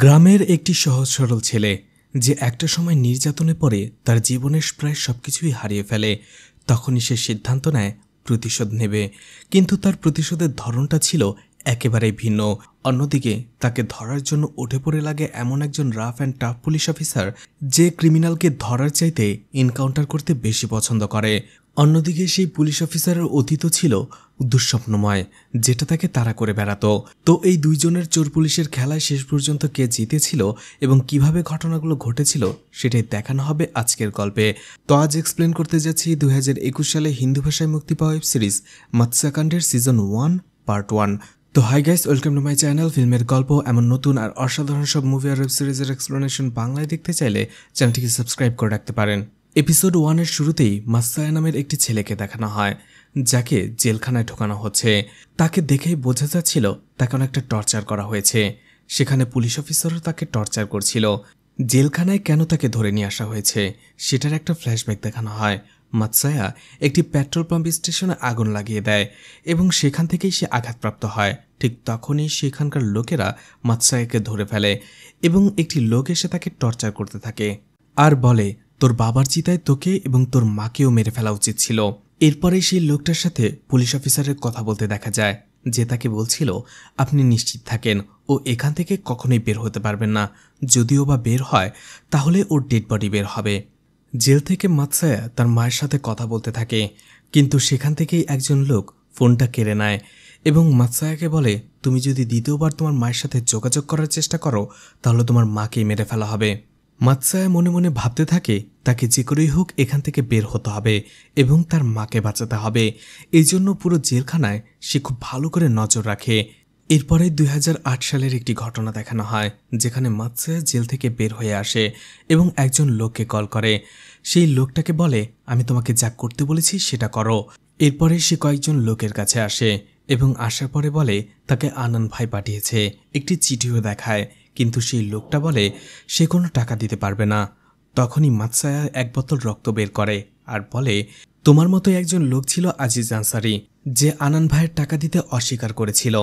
গ্রামের একটি সহজ সরল ছেলে যে একটা সময় নির্যাতনে পড়ে তার জীবনের প্রায় সব কিছুই হারিয়ে ফেলে তখনই সে সিদ্ধান্ত নেয় প্রতিশোধ নেবে কিন্তু তার প্রতিশোধের ধরনটা ছিল একেবারেই ভিন্ন অন্যদিকে তাকে ধরার জন্য উঠে পড়ে লাগে এমন একজন rough and tough police officer যে ক্রিমিনালকে ধরার চাইতে এনকাউন্টার করতে বেশি পছন্দ করে অন্যদিকে সেই পুলিশ অফিসারের অতীত ছিল দুঃস্বপ্নময় যেটা তাকে তাড়া করে বেড়াত তো এই দুইজনের চোর পুলিশের খেলায় শেষ পর্যন্ত কে জিতেছিল এবং কিভাবে ঘটনাগুলো ঘটেছিল সেটাই দেখানো হবে আজকের গল্পে তো আজ এক্সপ্লেন করতে যাচ্ছি দু সালে হিন্দু ভাষায় মুক্তি পাওয়া ওয়েব সিরিজ মৎস্যাকাণ্ডের সিজন ওয়ান পার্ট ওয়ান তো hi guys welcome to my channel ফিল্মের গল্প এমন নতুন আর অসাধারণ সব মুভি আর ওয়েব সিরিজের এক্সপ্লেনেশন বাংলায় দেখতে চাইলে চ্যানেলটিকে সাবস্ক্রাইব করে রাখতে পারেন এপিসোড ওয়ানের শুরুতেই মাস্তায়া নামের একটি ছেলেকে দেখানো হয় যাকে জেলখানায় ঢোকানো হচ্ছে তাকে দেখেই বোঝা যাচ্ছিল তাকে অনেকটা টর্চার করা হয়েছে সেখানে পুলিশ অফিসারও তাকে টর্চার করছিল জেলখানায় কেন তাকে ধরে নিয়ে আসা হয়েছে সেটার একটা ফ্ল্যাশব্যাক দেখানো হয় মাতসায়া একটি পেট্রোল পাম্প স্টেশনে আগুন লাগিয়ে দেয় এবং সেখান থেকেই সে আঘাতপ্রাপ্ত হয় ঠিক তখনই সেখানকার লোকেরা মাতসায়াকে ধরে ফেলে এবং একটি লোক এসে তাকে টর্চার করতে থাকে আর বলে তোর বাবার চিতায় তোকে এবং তোর মাকেও মেরে ফেলা উচিত ছিল এরপরে সেই লোকটার সাথে পুলিশ অফিসারের কথা বলতে দেখা যায় যে তাকে বলছিল আপনি নিশ্চিত থাকেন ও এখান থেকে কখনোই বের হতে পারবেন না যদিও বা বের হয় তাহলে ওর ডেড বডি বের হবে জেল থেকে মাতসায়া তার মায়ের সাথে কথা বলতে থাকে কিন্তু সেখান থেকেই একজন লোক ফোনটা কেড়ে নেয় এবং মাতসায়াকে বলে তুমি যদি দ্বিতীয়বার তোমার মায়ের সাথে যোগাযোগ করার চেষ্টা করো তাহলে তোমার মাকে মেরে ফেলা হবে মাতসায়া মনে মনে ভাবতে থাকে তাকে যে করেই হোক এখান থেকে বের হতে হবে এবং তার মাকে বাঁচাতে হবে এই জন্য পুরো জেলখানায় সে খুব ভালো করে নজর রাখে এরপরে দুই সালের একটি ঘটনা দেখানো হয় যেখানে মাৎসা জেল থেকে বের হয়ে আসে এবং একজন লোককে কল করে সেই লোকটাকে বলে আমি তোমাকে যা করতে বলেছি সেটা করো এরপরে সে কয়েকজন লোকের কাছে আসে এবং আসার পরে বলে তাকে আনন্দ ভাই পাঠিয়েছে একটি চিঠিও দেখায় কিন্তু সেই লোকটা বলে সে কোনো টাকা দিতে পারবে না তখনই মাতসায়া এক বোতল রক্ত বের করে আর বলে তোমার মতো একজন লোক ছিল আজিজ আনসারি যে আনান ভাইয়ের টাকা দিতে অস্বীকার করেছিল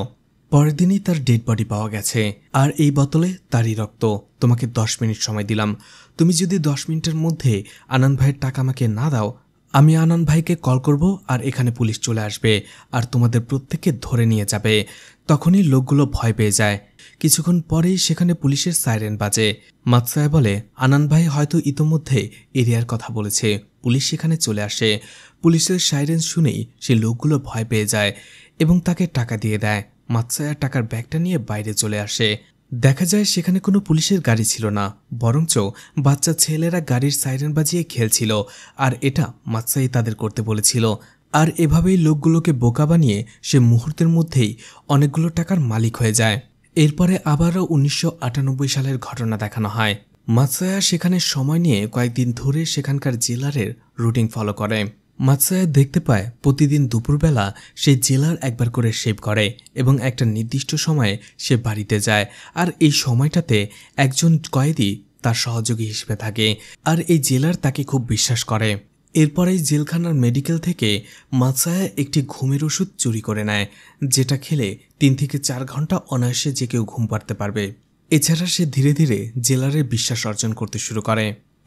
পরের দিনই তার ডেড বডি পাওয়া গেছে আর এই বোতলে তারই রক্ত তোমাকে দশ মিনিট সময় দিলাম তুমি যদি দশ মিনিটের মধ্যে আনান ভাইয়ের টাকা আমাকে না দাও আমি আনান ভাইকে কল করব আর এখানে পুলিশ চলে আসবে আর তোমাদের প্রত্যেককে ধরে নিয়ে যাবে তখনই লোকগুলো ভয় পেয়ে যায় কিছুক্ষণ পরেই সেখানে পুলিশের সাইরেন বাজে মাতসায় বলে আনান ভাই হয়তো ইতোমধ্যে এরিয়ার কথা বলেছে পুলিশ সেখানে চলে আসে পুলিশের সাইরেন শুনেই সে লোকগুলো ভয় পেয়ে যায় এবং তাকে টাকা দিয়ে দেয় মাতসায়া টাকার ব্যাগটা নিয়ে বাইরে চলে আসে দেখা যায় সেখানে কোনো পুলিশের গাড়ি ছিল না বরঞ্চ বাচ্চা ছেলেরা গাড়ির সাইরেন বাজিয়ে খেলছিল আর এটা মাতসাই তাদের করতে বলেছিল আর এভাবেই লোকগুলোকে বোকা বানিয়ে সে মুহূর্তের মধ্যেই অনেকগুলো টাকার মালিক হয়ে যায় এরপরে আবারও উনিশশো সালের ঘটনা দেখানো হয় মাতসায়া সেখানে সময় নিয়ে কয়েকদিন ধরে সেখানকার জেলারের রুটিন ফলো করে মাতসায়া দেখতে পায় প্রতিদিন দুপুরবেলা সে জেলার একবার করে শেভ করে এবং একটা নির্দিষ্ট সময়ে সে বাড়িতে যায় আর এই সময়টাতে একজন কয়েদি তার সহযোগী হিসেবে থাকে আর এই জেলার তাকে খুব বিশ্বাস করে এরপরেই জেলখানার মেডিকেল থেকে মাছায়া একটি ঘুমের ওষুধ চুরি করে নেয় যেটা খেলে তিন থেকে চার ঘন্টা অনায়াসে যে কেউ ঘুম পাড়তে পারবে এছাড়া সে ধীরে ধীরে জেলারের বিশ্বাস অর্জন করতে শুরু করে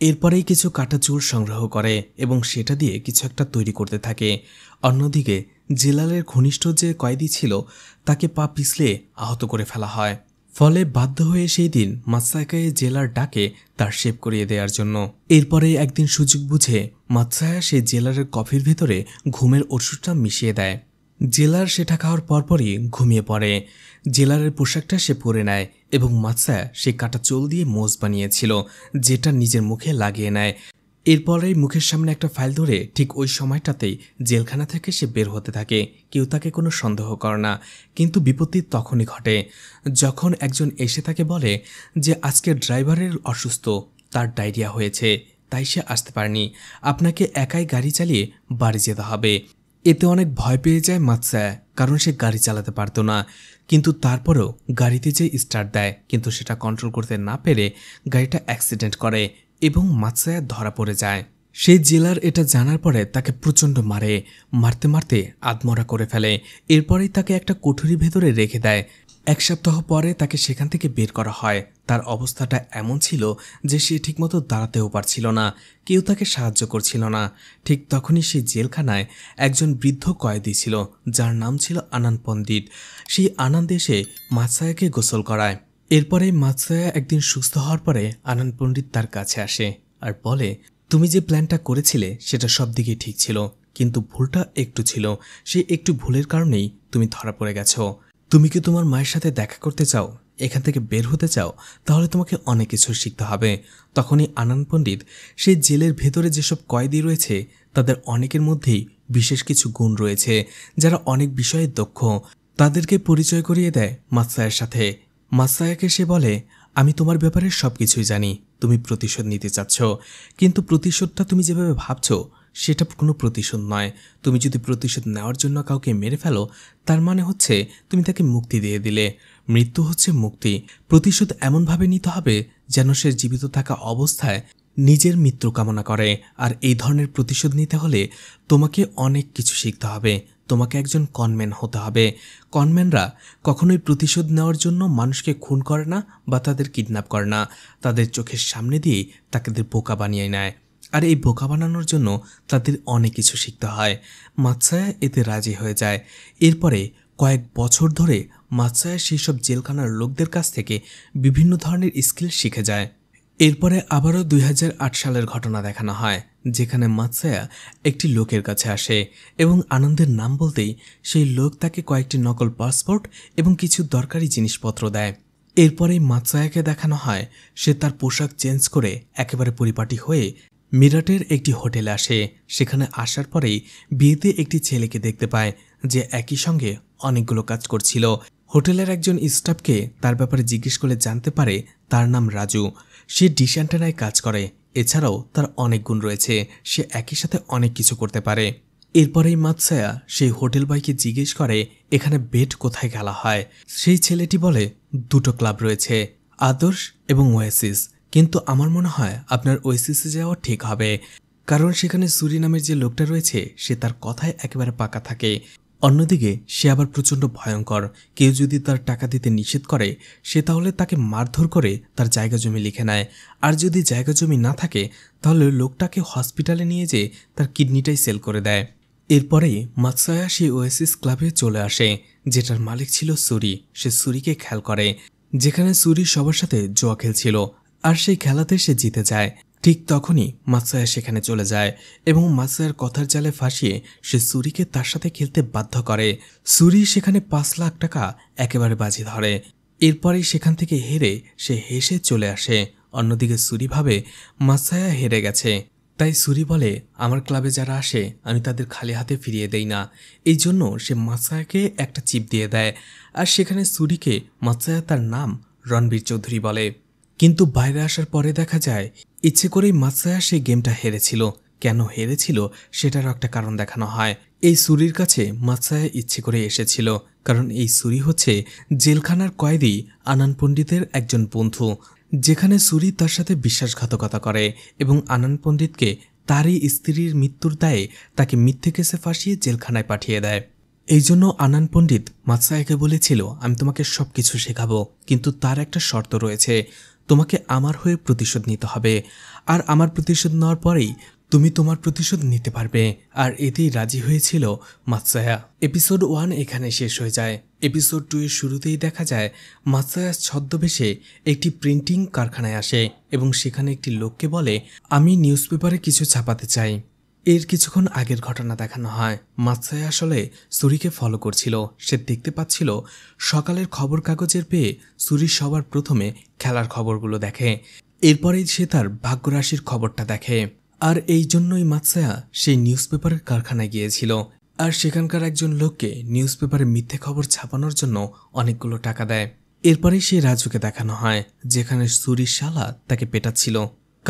এরপরেই কিছু কাটা চুল সংগ্রহ করে এবং সেটা দিয়ে কিছু একটা তৈরি করতে থাকে অন্যদিকে জেলালের ঘনিষ্ঠ যে কয়েদি ছিল তাকে পা পিছলে আহত করে ফেলা হয় ফলে বাধ্য হয়ে সেই দিন মাতসাকায়ে জেলার ডাকে তার শেপ করিয়ে দেওয়ার জন্য এরপরে একদিন সুযোগ বুঝে মাতসায়া সেই জেলারের কফির ভেতরে ঘুমের ওষুধটা মিশিয়ে দেয় জেলার সেটা খাওয়ার পরপরই ঘুমিয়ে পড়ে জেলারের পোশাকটা সে পরে নেয় এবং মাতসায়া সে কাটা চোল দিয়ে মোজ বানিয়েছিল যেটা নিজের মুখে লাগিয়ে নেয় এরপরেই মুখের সামনে একটা ফাইল ধরে ঠিক ওই সময়টাতেই জেলখানা থেকে সে বের হতে থাকে কেউ তাকে কোনো সন্দেহ করে না কিন্তু বিপত্তি তখনই ঘটে যখন একজন এসে তাকে বলে যে আজকে ড্রাইভারের অসুস্থ তার ডায়রিয়া হয়েছে তাই সে আসতে পারেনি আপনাকে একাই গাড়ি চালিয়ে বাড়ি যেতে হবে এতে অনেক ভয় পেয়ে যায় মাতসা কারণ সে গাড়ি চালাতে পারত না কিন্তু তারপরেও গাড়িতে যে স্টার্ট দেয় কিন্তু সেটা কন্ট্রোল করতে না পেরে গাড়িটা অ্যাক্সিডেন্ট করে এবং মাতসায়া ধরা পড়ে যায় সেই জেলার এটা জানার পরে তাকে প্রচণ্ড মারে মারতে মারতে আদমরা করে ফেলে এরপরেই তাকে একটা কুঠুরি ভেতরে রেখে দেয় এক সপ্তাহ পরে তাকে সেখান থেকে বের করা হয় তার অবস্থাটা এমন ছিল যে সে ঠিকমতো দাঁড়াতেও পারছিল না কেউ তাকে সাহায্য করছিল না ঠিক তখনই সেই জেলখানায় একজন বৃদ্ধ কয়েদি ছিল যার নাম ছিল আনান পণ্ডিত সেই আনান দেশে মাছায়াকে গোসল করায় এরপরে মাতসায়া একদিন সুস্থ হওয়ার পরে আনন্দ পণ্ডিত তার কাছে আসে আর বলে তুমি যে প্ল্যানটা করেছিলে সেটা সব দিকে ঠিক ছিল কিন্তু ভুলটা একটু ছিল সেই একটু ভুলের কারণেই তুমি ধরা পড়ে গেছো তুমি কি তোমার মায়ের সাথে দেখা করতে চাও এখান থেকে বের হতে চাও তাহলে তোমাকে অনেক কিছু শিখতে হবে তখনই আনন্দ পণ্ডিত সেই জেলের ভেতরে যেসব কয়েদি রয়েছে তাদের অনেকের মধ্যেই বিশেষ কিছু গুণ রয়েছে যারা অনেক বিষয়ে দক্ষ তাদেরকে পরিচয় করিয়ে দেয় মাতসায়ের সাথে মাসায়াকে সে বলে আমি তোমার ব্যাপারে সব কিছুই জানি তুমি প্রতিশোধ নিতে চাচ্ছ কিন্তু প্রতিশোধটা তুমি যেভাবে ভাবছ সেটা কোনো প্রতিশোধ নয় তুমি যদি প্রতিশোধ নেওয়ার জন্য কাউকে মেরে ফেলো তার মানে হচ্ছে তুমি তাকে মুক্তি দিয়ে দিলে মৃত্যু হচ্ছে মুক্তি প্রতিশোধ এমনভাবে নিতে হবে যেন সে জীবিত থাকা অবস্থায় নিজের মৃত্যু কামনা করে আর এই ধরনের প্রতিশোধ নিতে হলে তোমাকে অনেক কিছু শিখতে হবে তোমাকে একজন কনম্যান হতে হবে কনম্যানরা কখনোই প্রতিশোধ নেওয়ার জন্য মানুষকে খুন করে না বা তাদের কিডন্যাপ করে না তাদের চোখের সামনে দিয়েই তাদের বোকা বানিয়ে নেয় আর এই বোকা বানানোর জন্য তাদের অনেক কিছু শিখতে হয় মাতসায়া এতে রাজি হয়ে যায় এরপরে কয়েক বছর ধরে মাতসায়া সেই সব জেলখানার লোকদের কাছ থেকে বিভিন্ন ধরনের স্কিল শিখে যায় এরপরে আবারও দুই সালের ঘটনা দেখানো হয় যেখানে মাতসায়া একটি লোকের কাছে আসে এবং আনন্দের নাম বলতেই সেই লোক তাকে কয়েকটি নকল পাসপোর্ট এবং কিছু দরকারি জিনিসপত্র দেয় এরপরেই মাতসায়াকে দেখানো হয় সে তার পোশাক চেঞ্জ করে একেবারে পরিপাটি হয়ে মিরাটের একটি হোটেলে আসে সেখানে আসার পরেই বিয়েতে একটি ছেলেকে দেখতে পায় যে একই সঙ্গে অনেকগুলো কাজ করছিল হোটেলের একজন স্টাফকে তার ব্যাপারে জিজ্ঞেস করে জানতে পারে তার নাম রাজু সে ডিশ অ্যান্টেনায় কাজ করে এছাড়াও তার অনেক গুণ রয়েছে সে একই সাথে অনেক কিছু করতে পারে এরপরেই মাতসায়া সেই হোটেল বয়কে জিজ্ঞেস করে এখানে বেড কোথায় খেলা হয় সেই ছেলেটি বলে দুটো ক্লাব রয়েছে আদর্শ এবং ওয়েসিস কিন্তু আমার মনে হয় আপনার ওয়েসিসে যাওয়া ঠিক হবে কারণ সেখানে সুরি নামের যে লোকটা রয়েছে সে তার কথায় একেবারে পাকা থাকে অন্যদিকে সে আবার প্রচণ্ড ভয়ঙ্কর কেউ যদি তার টাকা দিতে নিষেধ করে সে তাহলে তাকে মারধর করে তার জায়গা জমি লিখে নেয় আর যদি জায়গা জমি না থাকে তাহলে লোকটাকে হসপিটালে নিয়ে যেয়ে তার কিডনিটাই সেল করে দেয় এরপরেই মাতসায়া সেই ওয়েসিস ক্লাবে চলে আসে যেটার মালিক ছিল সুরি সে সুরিকে খেয়াল করে যেখানে সুরি সবার সাথে জোয়া খেলছিল আর সেই খেলাতে সে জিতে যায় ঠিক তখনই মাসায়া সেখানে চলে যায় এবং মাসায়ার কথার জালে ফাঁসিয়ে সে সুরিকে তার সাথে খেলতে বাধ্য করে সুরি সেখানে পাঁচ লাখ টাকা একেবারে বাজি ধরে এরপরেই সেখান থেকে হেরে সে হেসে চলে আসে অন্যদিকে সুরি ভাবে মাসায়া হেরে গেছে তাই সুরি বলে আমার ক্লাবে যারা আসে আমি তাদের খালি হাতে ফিরিয়ে দেই না এই জন্য সে মাসায়াকে একটা চিপ দিয়ে দেয় আর সেখানে সুরিকে মাসায়া তার নাম রণবীর চৌধুরী বলে কিন্তু বাইরে আসার পরে দেখা যায় ইচ্ছে করেই মাসায়া সেই গেমটা হেরেছিল কেন হেরেছিল সেটারও একটা কারণ দেখানো হয় এই সুরির কাছে মাসায়া ইচ্ছে করে এসেছিল কারণ এই সুরি হচ্ছে জেলখানার কয়েদি আনান পণ্ডিতের একজন বন্ধু যেখানে সুরি তার সাথে বিশ্বাসঘাতকতা করে এবং আনান পণ্ডিতকে তারই স্ত্রীর মৃত্যুর দায়ে তাকে মিথ্যে কেসে ফাঁসিয়ে জেলখানায় পাঠিয়ে দেয় এই জন্য আনান পণ্ডিত মাতসায়াকে বলেছিল আমি তোমাকে সব কিছু শেখাবো কিন্তু তার একটা শর্ত রয়েছে তোমাকে আমার হয়ে প্রতিশোধ নিতে হবে আর আমার প্রতিশোধ নেওয়ার পরেই তুমি তোমার প্রতিশোধ নিতে পারবে আর এতেই রাজি হয়েছিল মাতসায়া এপিসোড ওয়ান এখানে শেষ হয়ে যায় এপিসোড টু এর শুরুতেই দেখা যায় মাতসায়া ছদ্মবেশে একটি প্রিন্টিং কারখানায় আসে এবং সেখানে একটি লোককে বলে আমি নিউজ পেপারে কিছু ছাপাতে চাই এর কিছুক্ষণ আগের ঘটনা দেখানো হয় মাতসায় আসলে সুরিকে ফলো করছিল সে দেখতে পাচ্ছিল সকালের খবর কাগজের পেয়ে সুরি সবার প্রথমে খেলার খবরগুলো দেখে এরপরেই সে তার ভাগ্যরাশির খবরটা দেখে আর এই জন্যই মাতসায়া সেই নিউজ পেপারের কারখানায় গিয়েছিল আর সেখানকার একজন লোককে নিউজ পেপারে মিথ্যে খবর ছাপানোর জন্য অনেকগুলো টাকা দেয় এরপরেই সে রাজুকে দেখানো হয় যেখানে সুরির শালা তাকে পেটাচ্ছিল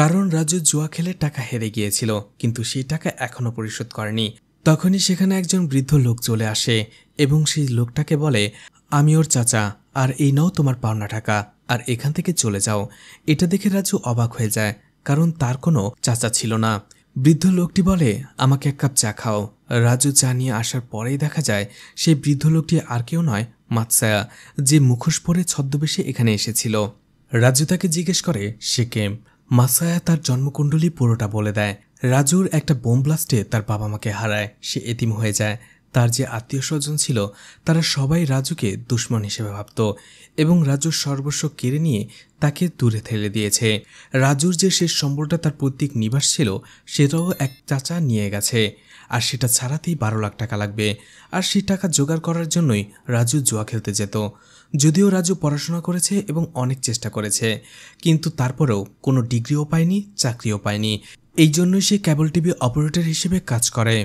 কারণ রাজু জুয়া খেলে টাকা হেরে গিয়েছিল কিন্তু সেই টাকা এখনও পরিশোধ করেনি তখনই সেখানে একজন বৃদ্ধ লোক চলে আসে এবং সেই লোকটাকে বলে আমি ওর চাচা আর এই নাও তোমার পাওনা টাকা আর এখান থেকে চলে যাও এটা দেখে রাজু অবাক হয়ে যায় কারণ তার কোনো চাচা ছিল না বৃদ্ধ লোকটি বলে আমাকে এক কাপ চা খাও রাজু চা নিয়ে আসার পরেই দেখা যায় সেই বৃদ্ধ লোকটি আর কেউ নয় মাতসায়া যে মুখোশ পরে ছদ্মবেশে এখানে এসেছিল রাজু তাকে জিজ্ঞেস করে সে কেম মাসায়া তার জন্মকুণ্ডলী পুরোটা বলে দেয় রাজুর একটা বোম ব্লাস্টে তার বাবা মাকে হারায় সে এতিম হয়ে যায় তার যে আত্মীয় স্বজন ছিল তারা সবাই রাজুকে দুশ্মন হিসেবে ভাবত এবং রাজুর সর্বস্ব কেড়ে নিয়ে তাকে দূরে ঠেলে দিয়েছে রাজুর যে শেষ সম্বলটা তার পৈতৃক নিবাস ছিল সেটাও এক চাচা নিয়ে গেছে আর সেটা ছাড়াতেই বারো লাখ টাকা লাগবে আর সেই টাকা জোগাড় করার জন্যই রাজু জুয়া খেলতে যেত যদিও রাজু পড়াশোনা করেছে এবং অনেক চেষ্টা করেছে কিন্তু তারপরেও কোনো ডিগ্রিও পায়নি চাকরিও পায়নি এই জন্যই সে কেবল টিভি অপারেটর হিসেবে কাজ করে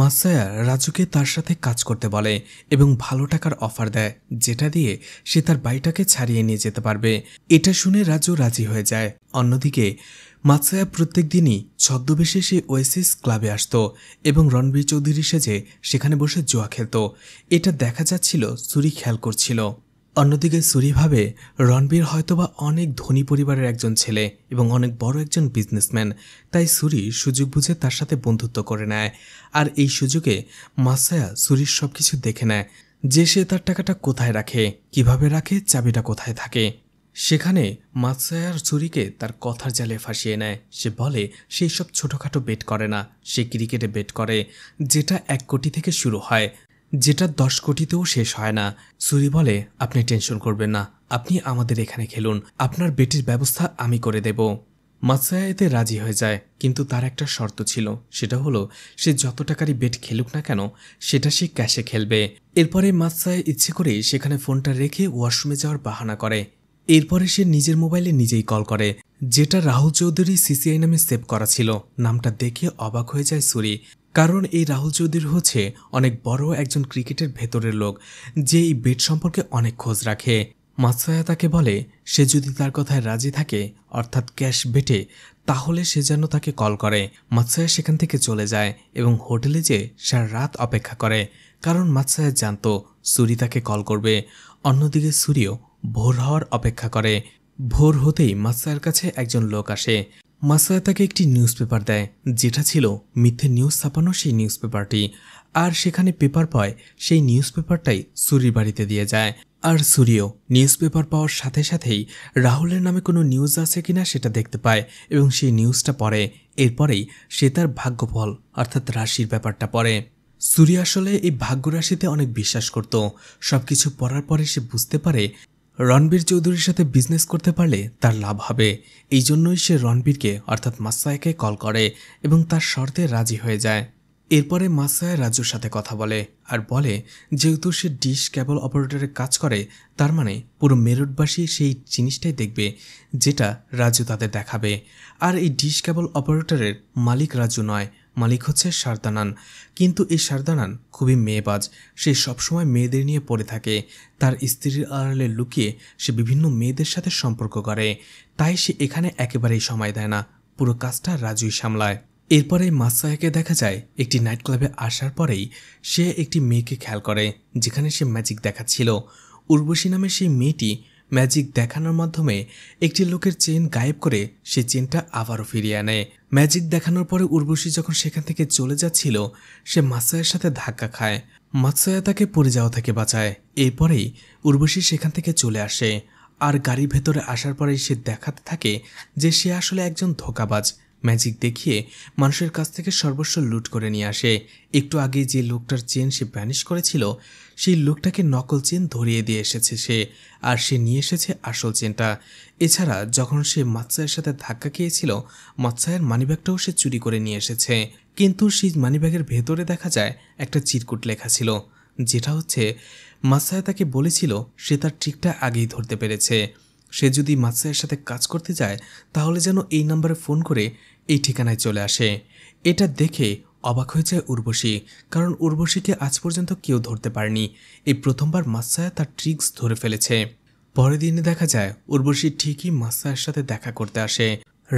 মাসায়া রাজুকে তার সাথে কাজ করতে বলে এবং ভালো টাকার অফার দেয় যেটা দিয়ে সে তার বাড়িটাকে ছাড়িয়ে নিয়ে যেতে পারবে এটা শুনে রাজু রাজি হয়ে যায় অন্যদিকে মাসায়া প্রত্যেক দিনই ছদ্মবেশে সে ওয়েসিস ক্লাবে আসত এবং রণবীর চৌধুরী সেজে সেখানে বসে জোয়া খেলত এটা দেখা যাচ্ছিল সুরি খেয়াল করছিল অন্যদিকে সুরি ভাবে রণবীর হয়তোবা অনেক ধনী পরিবারের একজন ছেলে এবং অনেক বড় একজন বিজনেসম্যান তাই সুরি সুযোগ বুঝে তার সাথে বন্ধুত্ব করে নেয় আর এই সুযোগে মাসায়া সুরির সব কিছু দেখে নেয় যে সে তার টাকাটা কোথায় রাখে কিভাবে রাখে চাবিটা কোথায় থাকে সেখানে মাসায়ার সুরিকে তার কথার জালে ফাঁসিয়ে নেয় সে বলে সেই সব ছোটোখাটো বেট করে না সে ক্রিকেটে বেট করে যেটা এক কোটি থেকে শুরু হয় যেটা দশ কোটিতেও শেষ হয় না সুরি বলে আপনি টেনশন করবেন না আপনি আমাদের এখানে খেলুন আপনার বেটির ব্যবস্থা আমি করে দেব মাসায়াতে রাজি হয়ে যায় কিন্তু তার একটা শর্ত ছিল সেটা হলো সে যত টাকারই বেট খেলুক না কেন সেটা সে ক্যাশে খেলবে এরপরে মাসায় ইচ্ছে করে সেখানে ফোনটা রেখে ওয়াশরুমে যাওয়ার বাহানা করে এরপরে সে নিজের মোবাইলে নিজেই কল করে যেটা রাহুল চৌধুরী সিসিআই নামে সেভ করা ছিল নামটা দেখে অবাক হয়ে যায় সুরি কারণ এই রাহুল চৌধুরী হচ্ছে অনেক বড় একজন ক্রিকেটের ভেতরের লোক যে এই বেট সম্পর্কে অনেক খোঁজ রাখে মাতসায়া তাকে বলে সে যদি তার কথায় রাজি থাকে অর্থাৎ ক্যাশ বেটে তাহলে সে যেন তাকে কল করে মাতসায়া সেখান থেকে চলে যায় এবং হোটেলে যে সারা রাত অপেক্ষা করে কারণ মাতসায়া জানত সুরি তাকে কল করবে অন্যদিকে সুরিও ভোর হওয়ার অপেক্ষা করে ভোর হতেই মাতসায়ার কাছে একজন লোক আসে মাসুয়া তাকে একটি নিউজ পেপার দেয় যেটা ছিল মিথ্যে নিউজ ছাপানো সেই নিউজ পেপারটি আর সেখানে পেপার পায় সেই নিউজ পেপারটাই সুরির বাড়িতে দিয়ে যায় আর সুরিও নিউজ পেপার পাওয়ার সাথে সাথেই রাহুলের নামে কোনো নিউজ আছে কিনা সেটা দেখতে পায় এবং সেই নিউজটা পড়ে এরপরেই সে তার ভাগ্যফল অর্থাৎ রাশির ব্যাপারটা পড়ে সুরি আসলে এই ভাগ্যরাশিতে অনেক বিশ্বাস করত সব কিছু পড়ার পরে সে বুঝতে পারে রণবীর চৌধুরীর সাথে বিজনেস করতে পারলে তার লাভ হবে এই জন্যই সে রণবীরকে অর্থাৎ মাসায়াকে কল করে এবং তার শর্তে রাজি হয়ে যায় এরপরে মাসায়া রাজুর সাথে কথা বলে আর বলে যেহেতু সে ডিশ কেবল অপারেটরে কাজ করে তার মানে পুরো মেরুটবাসী সেই জিনিসটাই দেখবে যেটা রাজু তাদের দেখাবে আর এই ডিশ কেবল অপারেটরের মালিক রাজু নয় মালিক হচ্ছে সারদানান কিন্তু এই সারদানান খুবই মেয়েবাজ সে সবসময় মেয়েদের নিয়ে পড়ে থাকে তার স্ত্রীর আড়ালে লুকিয়ে সে বিভিন্ন মেয়েদের সাথে সম্পর্ক করে তাই সে এখানে একেবারেই সময় দেয় না পুরো কাজটা রাজুই সামলায় এরপরে মাসায়াকে দেখা যায় একটি নাইট ক্লাবে আসার পরেই সে একটি মেয়েকে খেয়াল করে যেখানে সে ম্যাজিক দেখাচ্ছিল উর্বশী নামে সেই মেয়েটি ম্যাজিক দেখানোর মাধ্যমে একটি লোকের চেন গায়েব করে সে চেনটা আবারও ফিরিয়ে আনে ম্যাজিক দেখানোর পরে উর্বশী যখন সেখান থেকে চলে যাচ্ছিল সে মাসায়ের সাথে ধাক্কা খায় মাসায়া তাকে পড়ে যাওয়া থেকে বাঁচায় এরপরেই উর্বশী সেখান থেকে চলে আসে আর গাড়ির ভেতরে আসার পরেই সে দেখাতে থাকে যে সে আসলে একজন ধোকাবাজ ম্যাজিক দেখিয়ে মানুষের কাছ থেকে সর্বস্ব লুট করে নিয়ে আসে একটু আগে যে লোকটার চেন সে ব্যানিশ করেছিল সেই লোকটাকে নকল চেন ধরিয়ে দিয়ে এসেছে সে আর সে নিয়ে এসেছে আসল চেনটা এছাড়া যখন সে মাৎসায়ের সাথে ধাক্কা খেয়েছিল মাৎসায়ের মানিব্যাগটাও সে চুরি করে নিয়ে এসেছে কিন্তু সেই মানিব্যাগের ভেতরে দেখা যায় একটা চিরকুট লেখা ছিল যেটা হচ্ছে মাৎসায় তাকে বলেছিল সে তার ট্রিকটা আগেই ধরতে পেরেছে সে যদি মাতসায়ের সাথে কাজ করতে যায় তাহলে যেন এই নাম্বারে ফোন করে এই ঠিকানায় চলে আসে এটা দেখে অবাক হয়ে যায় উর্বশী কারণ উর্বশীকে আজ পর্যন্ত কেউ ধরতে পারেনি এই প্রথমবার মাতসায়া তার ট্রিক্স ধরে ফেলেছে পরের দিনে দেখা যায় উর্বশী ঠিকই মাতসায়ের সাথে দেখা করতে আসে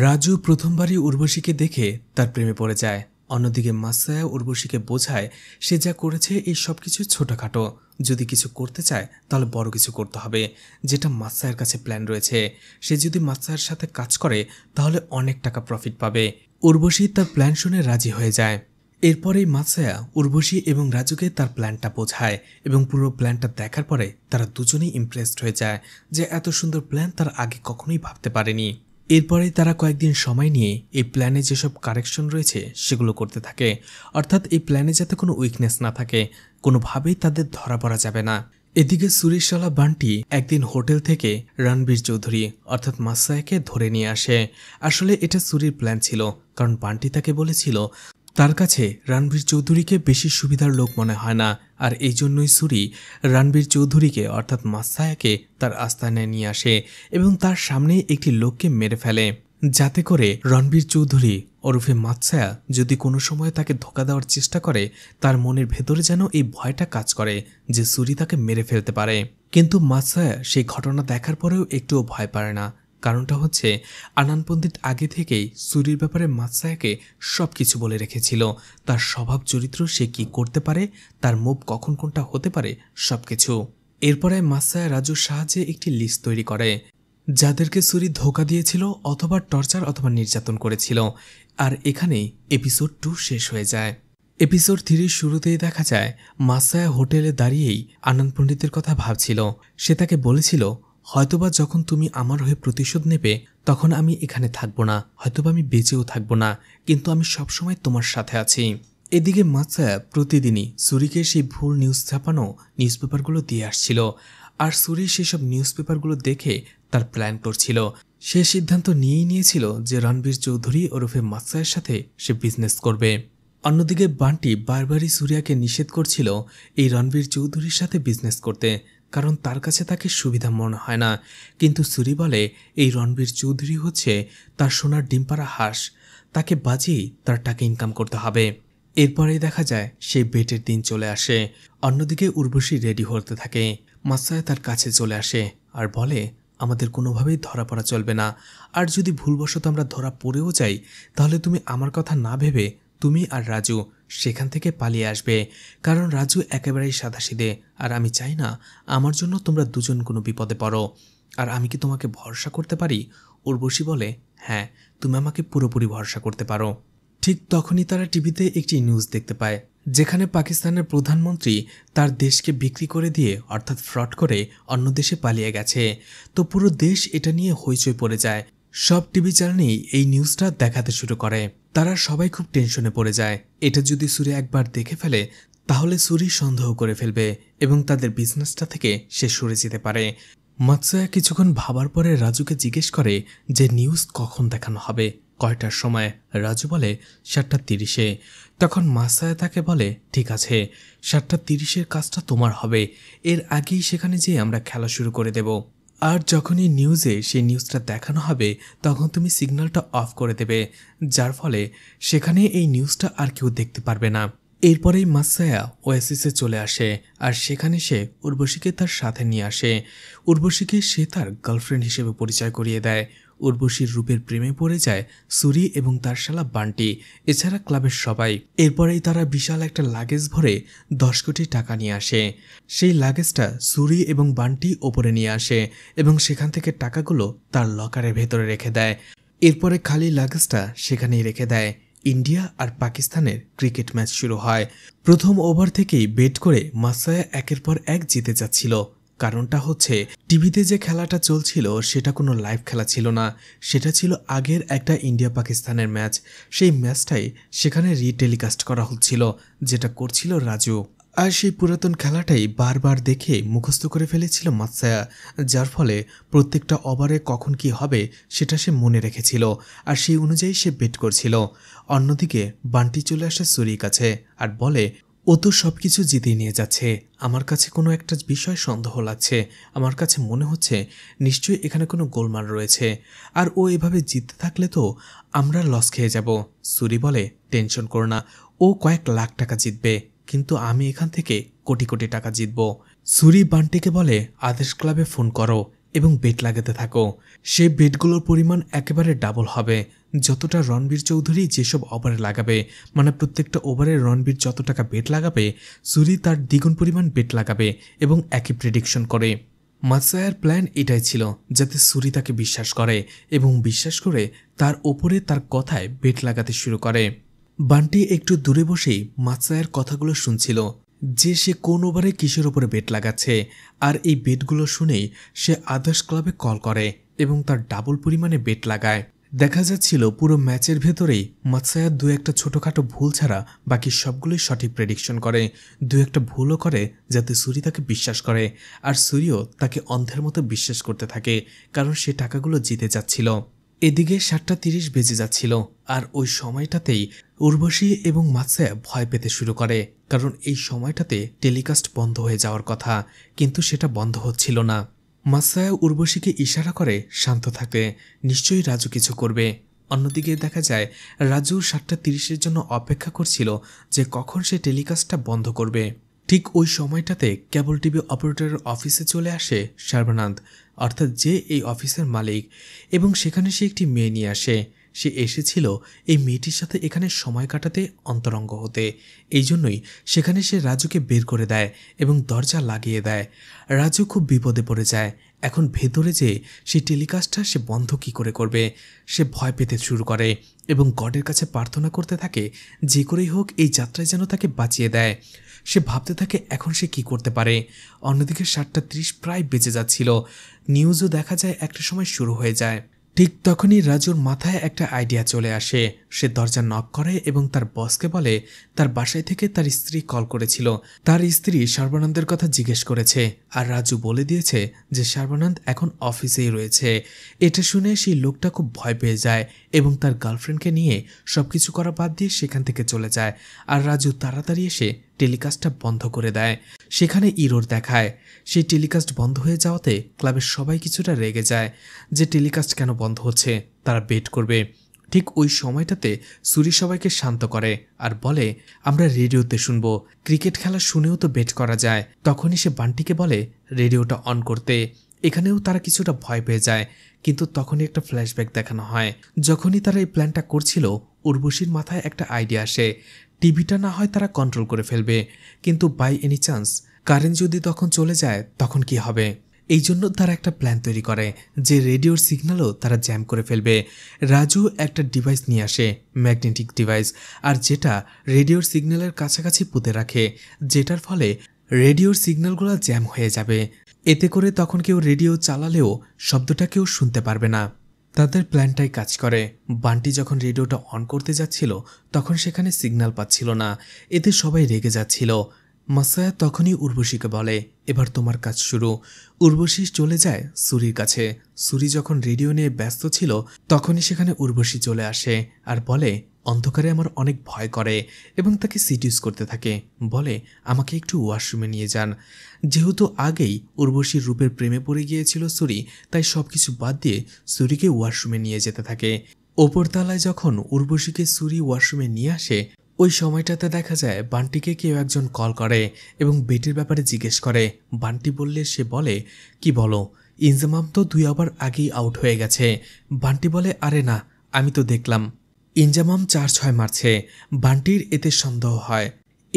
রাজু প্রথমবারই উর্বশীকে দেখে তার প্রেমে পড়ে যায় অন্যদিকে মাসায়া উর্বশীকে বোঝায় সে যা করেছে এই সব কিছু ছোটোখাটো যদি কিছু করতে চায় তাহলে বড় কিছু করতে হবে যেটা মাসায়ের কাছে প্ল্যান রয়েছে সে যদি মাসায়ের সাথে কাজ করে তাহলে অনেক টাকা প্রফিট পাবে উর্বশী তার প্ল্যান শুনে রাজি হয়ে যায় এরপরেই মাসায়া উর্বশী এবং রাজুকে তার প্ল্যানটা বোঝায় এবং পুরো প্ল্যানটা দেখার পরে তারা দুজনেই ইমপ্রেসড হয়ে যায় যে এত সুন্দর প্ল্যান তার আগে কখনোই ভাবতে পারেনি এরপরে তারা কয়েকদিন সময় নিয়ে এই প্ল্যানে যেসব কারেকশন রয়েছে সেগুলো করতে থাকে অর্থাৎ এই প্ল্যানে যাতে কোনো উইকনেস না থাকে কোনোভাবেই তাদের ধরা পড়া যাবে না এদিকে সুরেশালা বান্টি একদিন হোটেল থেকে রণবীর চৌধুরী অর্থাৎ মাসায়াকে ধরে নিয়ে আসে আসলে এটা সুরির প্ল্যান ছিল কারণ বান্টি তাকে বলেছিল তার কাছে রণবীর চৌধুরীকে বেশি সুবিধার লোক মনে হয় না আর এই জন্যই সুরি রণবীর চৌধুরীকে অর্থাৎ মাসায়াকে তার আস্তানায় নিয়ে আসে এবং তার সামনে একটি লোককে মেরে ফেলে যাতে করে রণবীর চৌধুরী ওরফে মাতসায়া যদি কোনো সময় তাকে ধোকা দেওয়ার চেষ্টা করে তার মনের ভেতরে যেন এই ভয়টা কাজ করে যে সুরি তাকে মেরে ফেলতে পারে কিন্তু মাতসায়া সেই ঘটনা দেখার পরেও একটুও ভয় পায় না কারণটা হচ্ছে আনান পণ্ডিত আগে থেকেই চুরির ব্যাপারে মাতসায়াকে সব কিছু বলে রেখেছিল তার স্বভাব চরিত্র সে কি করতে পারে তার মুভ কখন কোনটা হতে পারে সব কিছু এরপরে মাতসায়া রাজুর সাহায্যে একটি লিস্ট তৈরি করে যাদেরকে সুরি ধোকা দিয়েছিল অথবা টর্চার অথবা নির্যাতন করেছিল আর এখানেই এপিসোড টু শেষ হয়ে যায় এপিসোড থ্রির শুরুতেই দেখা যায় মাসায়া হোটেলে দাঁড়িয়েই আনন্দ পণ্ডিতের কথা ভাবছিল সে তাকে বলেছিল হয়তোবা যখন তুমি আমার হয়ে প্রতিশোধ নেবে তখন আমি এখানে থাকব না হয়তোবা আমি বেঁচেও থাকব না কিন্তু আমি সবসময় তোমার সাথে আছি এদিকে মাসায়া প্রতিদিনই সুরিকে সেই ভুল নিউজ ছাপানো নিউজ পেপারগুলো দিয়ে আসছিল আর সুরি সেসব নিউজ পেপারগুলো দেখে তার প্ল্যান করছিল সে সিদ্ধান্ত নিয়েই নিয়েছিল যে রণবীর চৌধুরী ওরফে মাসায়ের সাথে সে বিজনেস করবে অন্যদিকে বান্টি বারবারই সুরিয়াকে নিষেধ করছিল এই রণবীর চৌধুরীর সাথে বিজনেস করতে কারণ তার কাছে তাকে সুবিধা মনে হয় না কিন্তু সুরি বলে এই রণবীর চৌধুরী হচ্ছে তার সোনার ডিম্পারা হাঁস তাকে বাজিয়েই তার টাকা ইনকাম করতে হবে এরপরেই দেখা যায় সেই বেটের দিন চলে আসে অন্যদিকে উর্বশী রেডি হতে থাকে মাসায় তার কাছে চলে আসে আর বলে আমাদের কোনোভাবেই ধরা পড়া চলবে না আর যদি ভুলবশত আমরা ধরা পড়েও যাই তাহলে তুমি আমার কথা না ভেবে তুমি আর রাজু সেখান থেকে পালিয়ে আসবে কারণ রাজু একেবারেই সাদাসিদে আর আমি চাই না আমার জন্য তোমরা দুজন কোনো বিপদে পড়ো আর আমি কি তোমাকে ভরসা করতে পারি উর্বশী বলে হ্যাঁ তুমি আমাকে পুরোপুরি ভরসা করতে পারো ঠিক তখনই তারা টিভিতে একটি নিউজ দেখতে পায় যেখানে পাকিস্তানের প্রধানমন্ত্রী তার দেশকে বিক্রি করে দিয়ে অর্থাৎ ফ্রড করে অন্য দেশে পালিয়ে গেছে তো পুরো দেশ এটা নিয়ে হইচই পড়ে যায় সব টিভি চ্যানেলেই এই নিউজটা দেখাতে শুরু করে তারা সবাই খুব টেনশনে পড়ে যায় এটা যদি সুরি একবার দেখে ফেলে তাহলে সুরি সন্দেহ করে ফেলবে এবং তাদের বিজনেসটা থেকে সে সরে যেতে পারে মাৎসায়া কিছুক্ষণ ভাবার পরে রাজুকে জিজ্ঞেস করে যে নিউজ কখন দেখানো হবে কয়টার সময় রাজু বলে সাতটা তিরিশে তখন মাসায়া তাকে বলে ঠিক আছে সাতটা তিরিশের কাজটা তোমার হবে এর আগেই সেখানে যেয়ে আমরা খেলা শুরু করে দেব আর যখনই নিউজে সেই নিউজটা দেখানো হবে তখন তুমি সিগন্যালটা অফ করে দেবে যার ফলে সেখানে এই নিউজটা আর কেউ দেখতে পারবে না এরপরেই মাসায়া ওয়াসিসে চলে আসে আর সেখানে সে উর্বশীকে তার সাথে নিয়ে আসে উর্বশীকে সে তার গার্লফ্রেন্ড হিসেবে পরিচয় করিয়ে দেয় উর্বশীর রূপের প্রেমে পড়ে যায় সুরি এবং তার শালা বান্টি এছাড়া ক্লাবের সবাই এরপরেই তারা বিশাল একটা লাগেজ ভরে দশ কোটি টাকা নিয়ে আসে সেই লাগেজটা সুরি এবং বান্টি ওপরে নিয়ে আসে এবং সেখান থেকে টাকাগুলো তার লকারের ভেতরে রেখে দেয় এরপরে খালি লাগেজটা সেখানেই রেখে দেয় ইন্ডিয়া আর পাকিস্তানের ক্রিকেট ম্যাচ শুরু হয় প্রথম ওভার থেকেই বেট করে মাসায়া একের পর এক জিতে যাচ্ছিল কারণটা হচ্ছে টিভিতে যে খেলাটা চলছিল সেটা কোনো লাইভ খেলা ছিল না সেটা ছিল আগের একটা ইন্ডিয়া পাকিস্তানের ম্যাচ সেই ম্যাচটাই সেখানে রিটেলিকাস্ট করা হচ্ছিল যেটা করছিল রাজু আর সেই পুরাতন খেলাটাই বারবার দেখে মুখস্থ করে ফেলেছিল মাতসায়া যার ফলে প্রত্যেকটা ওভারে কখন কি হবে সেটা সে মনে রেখেছিল আর সেই অনুযায়ী সে বেট করছিল অন্যদিকে বান্টি চলে আসে সুরির কাছে আর বলে ও তো সব কিছু জিতিয়ে নিয়ে যাচ্ছে আমার কাছে কোনো একটা বিষয় সন্দেহ লাগছে আমার কাছে মনে হচ্ছে নিশ্চয়ই এখানে কোনো গোলমাল রয়েছে আর ও এভাবে জিততে থাকলে তো আমরা লস খেয়ে যাব সুরি বলে টেনশন করো না ও কয়েক লাখ টাকা জিতবে কিন্তু আমি এখান থেকে কোটি কোটি টাকা জিতব সুরি বান্টিকে বলে আদেশ ক্লাবে ফোন করো এবং বেট লাগাতে থাকো সেই বেটগুলোর পরিমাণ একেবারে ডাবল হবে যতটা রণবীর চৌধুরী যেসব ওভারে লাগাবে মানে প্রত্যেকটা ওভারে রণবীর যত টাকা বেট লাগাবে সুরি তার দ্বিগুণ পরিমাণ বেট লাগাবে এবং একই প্রেডিকশন করে মাসায়ার প্ল্যান এটাই ছিল যাতে সুরি তাকে বিশ্বাস করে এবং বিশ্বাস করে তার ওপরে তার কথায় বেট লাগাতে শুরু করে বান্টি একটু দূরে বসেই মাসায়ার কথাগুলো শুনছিল যে সে কোন ওভারে কিসের ওপরে বেট লাগাচ্ছে আর এই বেটগুলো শুনেই সে আদার্স ক্লাবে কল করে এবং তার ডাবল পরিমাণে বেট লাগায় দেখা যাচ্ছিল পুরো ম্যাচের ভেতরেই মাতসায়া দু একটা ছোটোখাটো ভুল ছাড়া বাকি সবগুলোই সঠিক প্রেডিকশন করে দু একটা ভুলও করে যাতে সুরি তাকে বিশ্বাস করে আর সুরিও তাকে অন্ধের মতো বিশ্বাস করতে থাকে কারণ সে টাকাগুলো জিতে যাচ্ছিল এদিকে সাতটা তিরিশ বেজে যাচ্ছিল আর ওই সময়টাতেই উর্বশী এবং মাতসায়া ভয় পেতে শুরু করে কারণ এই সময়টাতে টেলিকাস্ট বন্ধ হয়ে যাওয়ার কথা কিন্তু সেটা বন্ধ হচ্ছিল না মাসায়া উর্বশীকে ইশারা করে শান্ত থাকতে নিশ্চয়ই রাজু কিছু করবে অন্যদিকে দেখা যায় রাজু সাতটা তিরিশের জন্য অপেক্ষা করছিল যে কখন সে টেলিকাস্টটা বন্ধ করবে ঠিক ওই সময়টাতে কেবল টিভি অপারেটরের অফিসে চলে আসে সর্বানন্দ অর্থাৎ যে এই অফিসের মালিক এবং সেখানে সে একটি মেয়ে নিয়ে আসে সে এসেছিল এই মেয়েটির সাথে এখানে সময় কাটাতে অন্তরঙ্গ হতে এই জন্যই সেখানে সে রাজুকে বের করে দেয় এবং দরজা লাগিয়ে দেয় রাজু খুব বিপদে পড়ে যায় এখন ভেতরে যে সেই টেলিকাস্টটা সে বন্ধ কী করে করবে সে ভয় পেতে শুরু করে এবং গডের কাছে প্রার্থনা করতে থাকে যে করেই হোক এই যাত্রায় যেন তাকে বাঁচিয়ে দেয় সে ভাবতে থাকে এখন সে কি করতে পারে অন্যদিকে সাতটা ত্রিশ প্রায় বেঁচে যাচ্ছিল নিউজও দেখা যায় একটা সময় শুরু হয়ে যায় ঠিক তখনই রাজুর মাথায় একটা আইডিয়া চলে আসে সে দরজা নক করে এবং তার বসকে বলে তার বাসায় থেকে তার স্ত্রী কল করেছিল তার স্ত্রী সর্বানন্দের কথা জিজ্ঞেস করেছে আর রাজু বলে দিয়েছে যে সর্বানন্দ এখন অফিসেই রয়েছে এটা শুনে সেই লোকটা খুব ভয় পেয়ে যায় এবং তার গার্লফ্রেন্ডকে নিয়ে সব কিছু করা বাদ দিয়ে সেখান থেকে চলে যায় আর রাজু তাড়াতাড়ি এসে টেলিকাস্টটা বন্ধ করে দেয় সেখানে ইরোর দেখায় সেই টেলিকাস্ট বন্ধ হয়ে যাওয়াতে ক্লাবের সবাই কিছুটা রেগে যায় যে টেলিকাস্ট কেন বন্ধ হচ্ছে তারা বেট করবে ঠিক ওই সময়টাতে সুরি সবাইকে শান্ত করে আর বলে আমরা রেডিওতে শুনবো ক্রিকেট খেলা শুনেও তো বেট করা যায় তখনই সে বান্টিকে বলে রেডিওটা অন করতে এখানেও তারা কিছুটা ভয় পেয়ে যায় কিন্তু তখনই একটা ফ্ল্যাশব্যাক দেখানো হয় যখনই তারা এই প্ল্যানটা করছিল উর্বশীর মাথায় একটা আইডিয়া আসে টিভিটা না হয় তারা কন্ট্রোল করে ফেলবে কিন্তু বাই এনি চান্স কারেন্ট যদি তখন চলে যায় তখন কি হবে এই জন্য তারা একটা প্ল্যান তৈরি করে যে রেডিওর সিগন্যালও তারা জ্যাম করে ফেলবে রাজু একটা ডিভাইস নিয়ে আসে ম্যাগনেটিক ডিভাইস আর যেটা রেডিওর সিগন্যালের কাছাকাছি পুঁতে রাখে যেটার ফলে রেডিওর সিগন্যালগুলো জ্যাম হয়ে যাবে এতে করে তখন কেউ রেডিও চালালেও শব্দটা কেউ শুনতে পারবে না তাদের প্ল্যানটাই কাজ করে বান্টি যখন রেডিওটা অন করতে যাচ্ছিল তখন সেখানে সিগন্যাল পাচ্ছিল না এতে সবাই রেগে যাচ্ছিল মাসায়া তখনই উর্বশীকে বলে এবার তোমার কাজ শুরু উর্বশী চলে যায় সুরির কাছে সুরি যখন রেডিও নিয়ে ব্যস্ত ছিল তখনই সেখানে উর্বশী চলে আসে আর বলে অন্ধকারে আমার অনেক ভয় করে এবং তাকে সিডিউস করতে থাকে বলে আমাকে একটু ওয়াশরুমে নিয়ে যান যেহেতু আগেই উর্বশীর রূপের প্রেমে পড়ে গিয়েছিল সুরি তাই সব কিছু বাদ দিয়ে সুরিকে ওয়াশরুমে নিয়ে যেতে থাকে ওপরতলায় যখন উর্বশীকে সুরি ওয়াশরুমে নিয়ে আসে ওই সময়টাতে দেখা যায় বান্টিকে কেউ একজন কল করে এবং বেটির ব্যাপারে জিজ্ঞেস করে বান্টি বললে সে বলে কি বলো ইনজামাম তো দুই আবার আগেই আউট হয়ে গেছে বান্টি বলে আরে না আমি তো দেখলাম ইনজামাম চার ছয় মারছে বান্টির এতে সন্দেহ হয়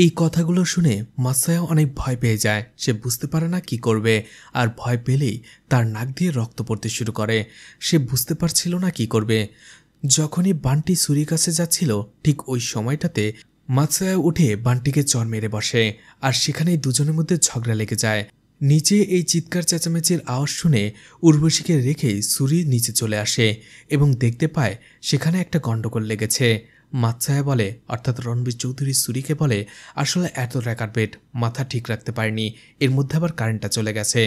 এই কথাগুলো শুনে মাসায়া অনেক ভয় পেয়ে যায় সে বুঝতে পারে না কি করবে আর ভয় পেলেই তার নাক দিয়ে রক্ত পড়তে শুরু করে সে বুঝতে পারছিল না কি করবে যখনই বান্টি সুরির কাছে যাচ্ছিল ঠিক ওই সময়টাতে মাসায়া উঠে বান্টিকে চর মেরে বসে আর সেখানেই দুজনের মধ্যে ঝগড়া লেগে যায় নিচে এই চিৎকার চেঁচামেচির আওয়াজ শুনে উর্বশীকে রেখেই সুরি নিচে চলে আসে এবং দেখতে পায় সেখানে একটা গণ্ডগোল লেগেছে মাতসায়া বলে অর্থাৎ রণবীর চৌধুরী সুরিকে বলে আসলে এত রেকার বেড মাথা ঠিক রাখতে পারেনি এর মধ্যে আবার কারেন্টটা চলে গেছে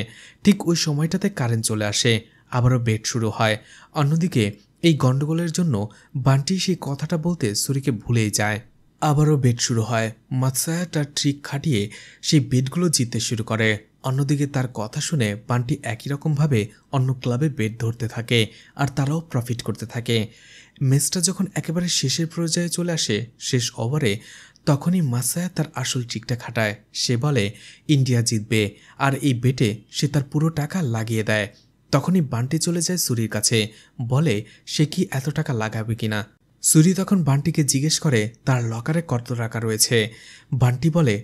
ঠিক ওই সময়টাতে কারেন্ট চলে আসে আবারও বেড শুরু হয় অন্যদিকে এই গণ্ডগোলের জন্য বান্টি সেই কথাটা বলতে সুরিকে ভুলেই যায় আবারও বেড শুরু হয় মাতসায়া তার ট্রিক খাটিয়ে সেই বেডগুলো জিততে শুরু করে অন্যদিকে তার কথা শুনে পান্টি একই রকমভাবে অন্য ক্লাবে বেট ধরতে থাকে আর তারাও প্রফিট করতে থাকে ম্যাচটা যখন একেবারে শেষের পর্যায়ে চলে আসে শেষ ওভারে তখনই মাসায়া তার আসল চিকটা খাটায় সে বলে ইন্ডিয়া জিতবে আর এই বেটে সে তার পুরো টাকা লাগিয়ে দেয় তখনই বান্টি চলে যায় সুরির কাছে বলে সে কি এত টাকা লাগাবে কিনা সুরি তখন বান্টিকে জিজ্ঞেস করে তার লকারে কত টাকা রয়েছে বান্টি বলে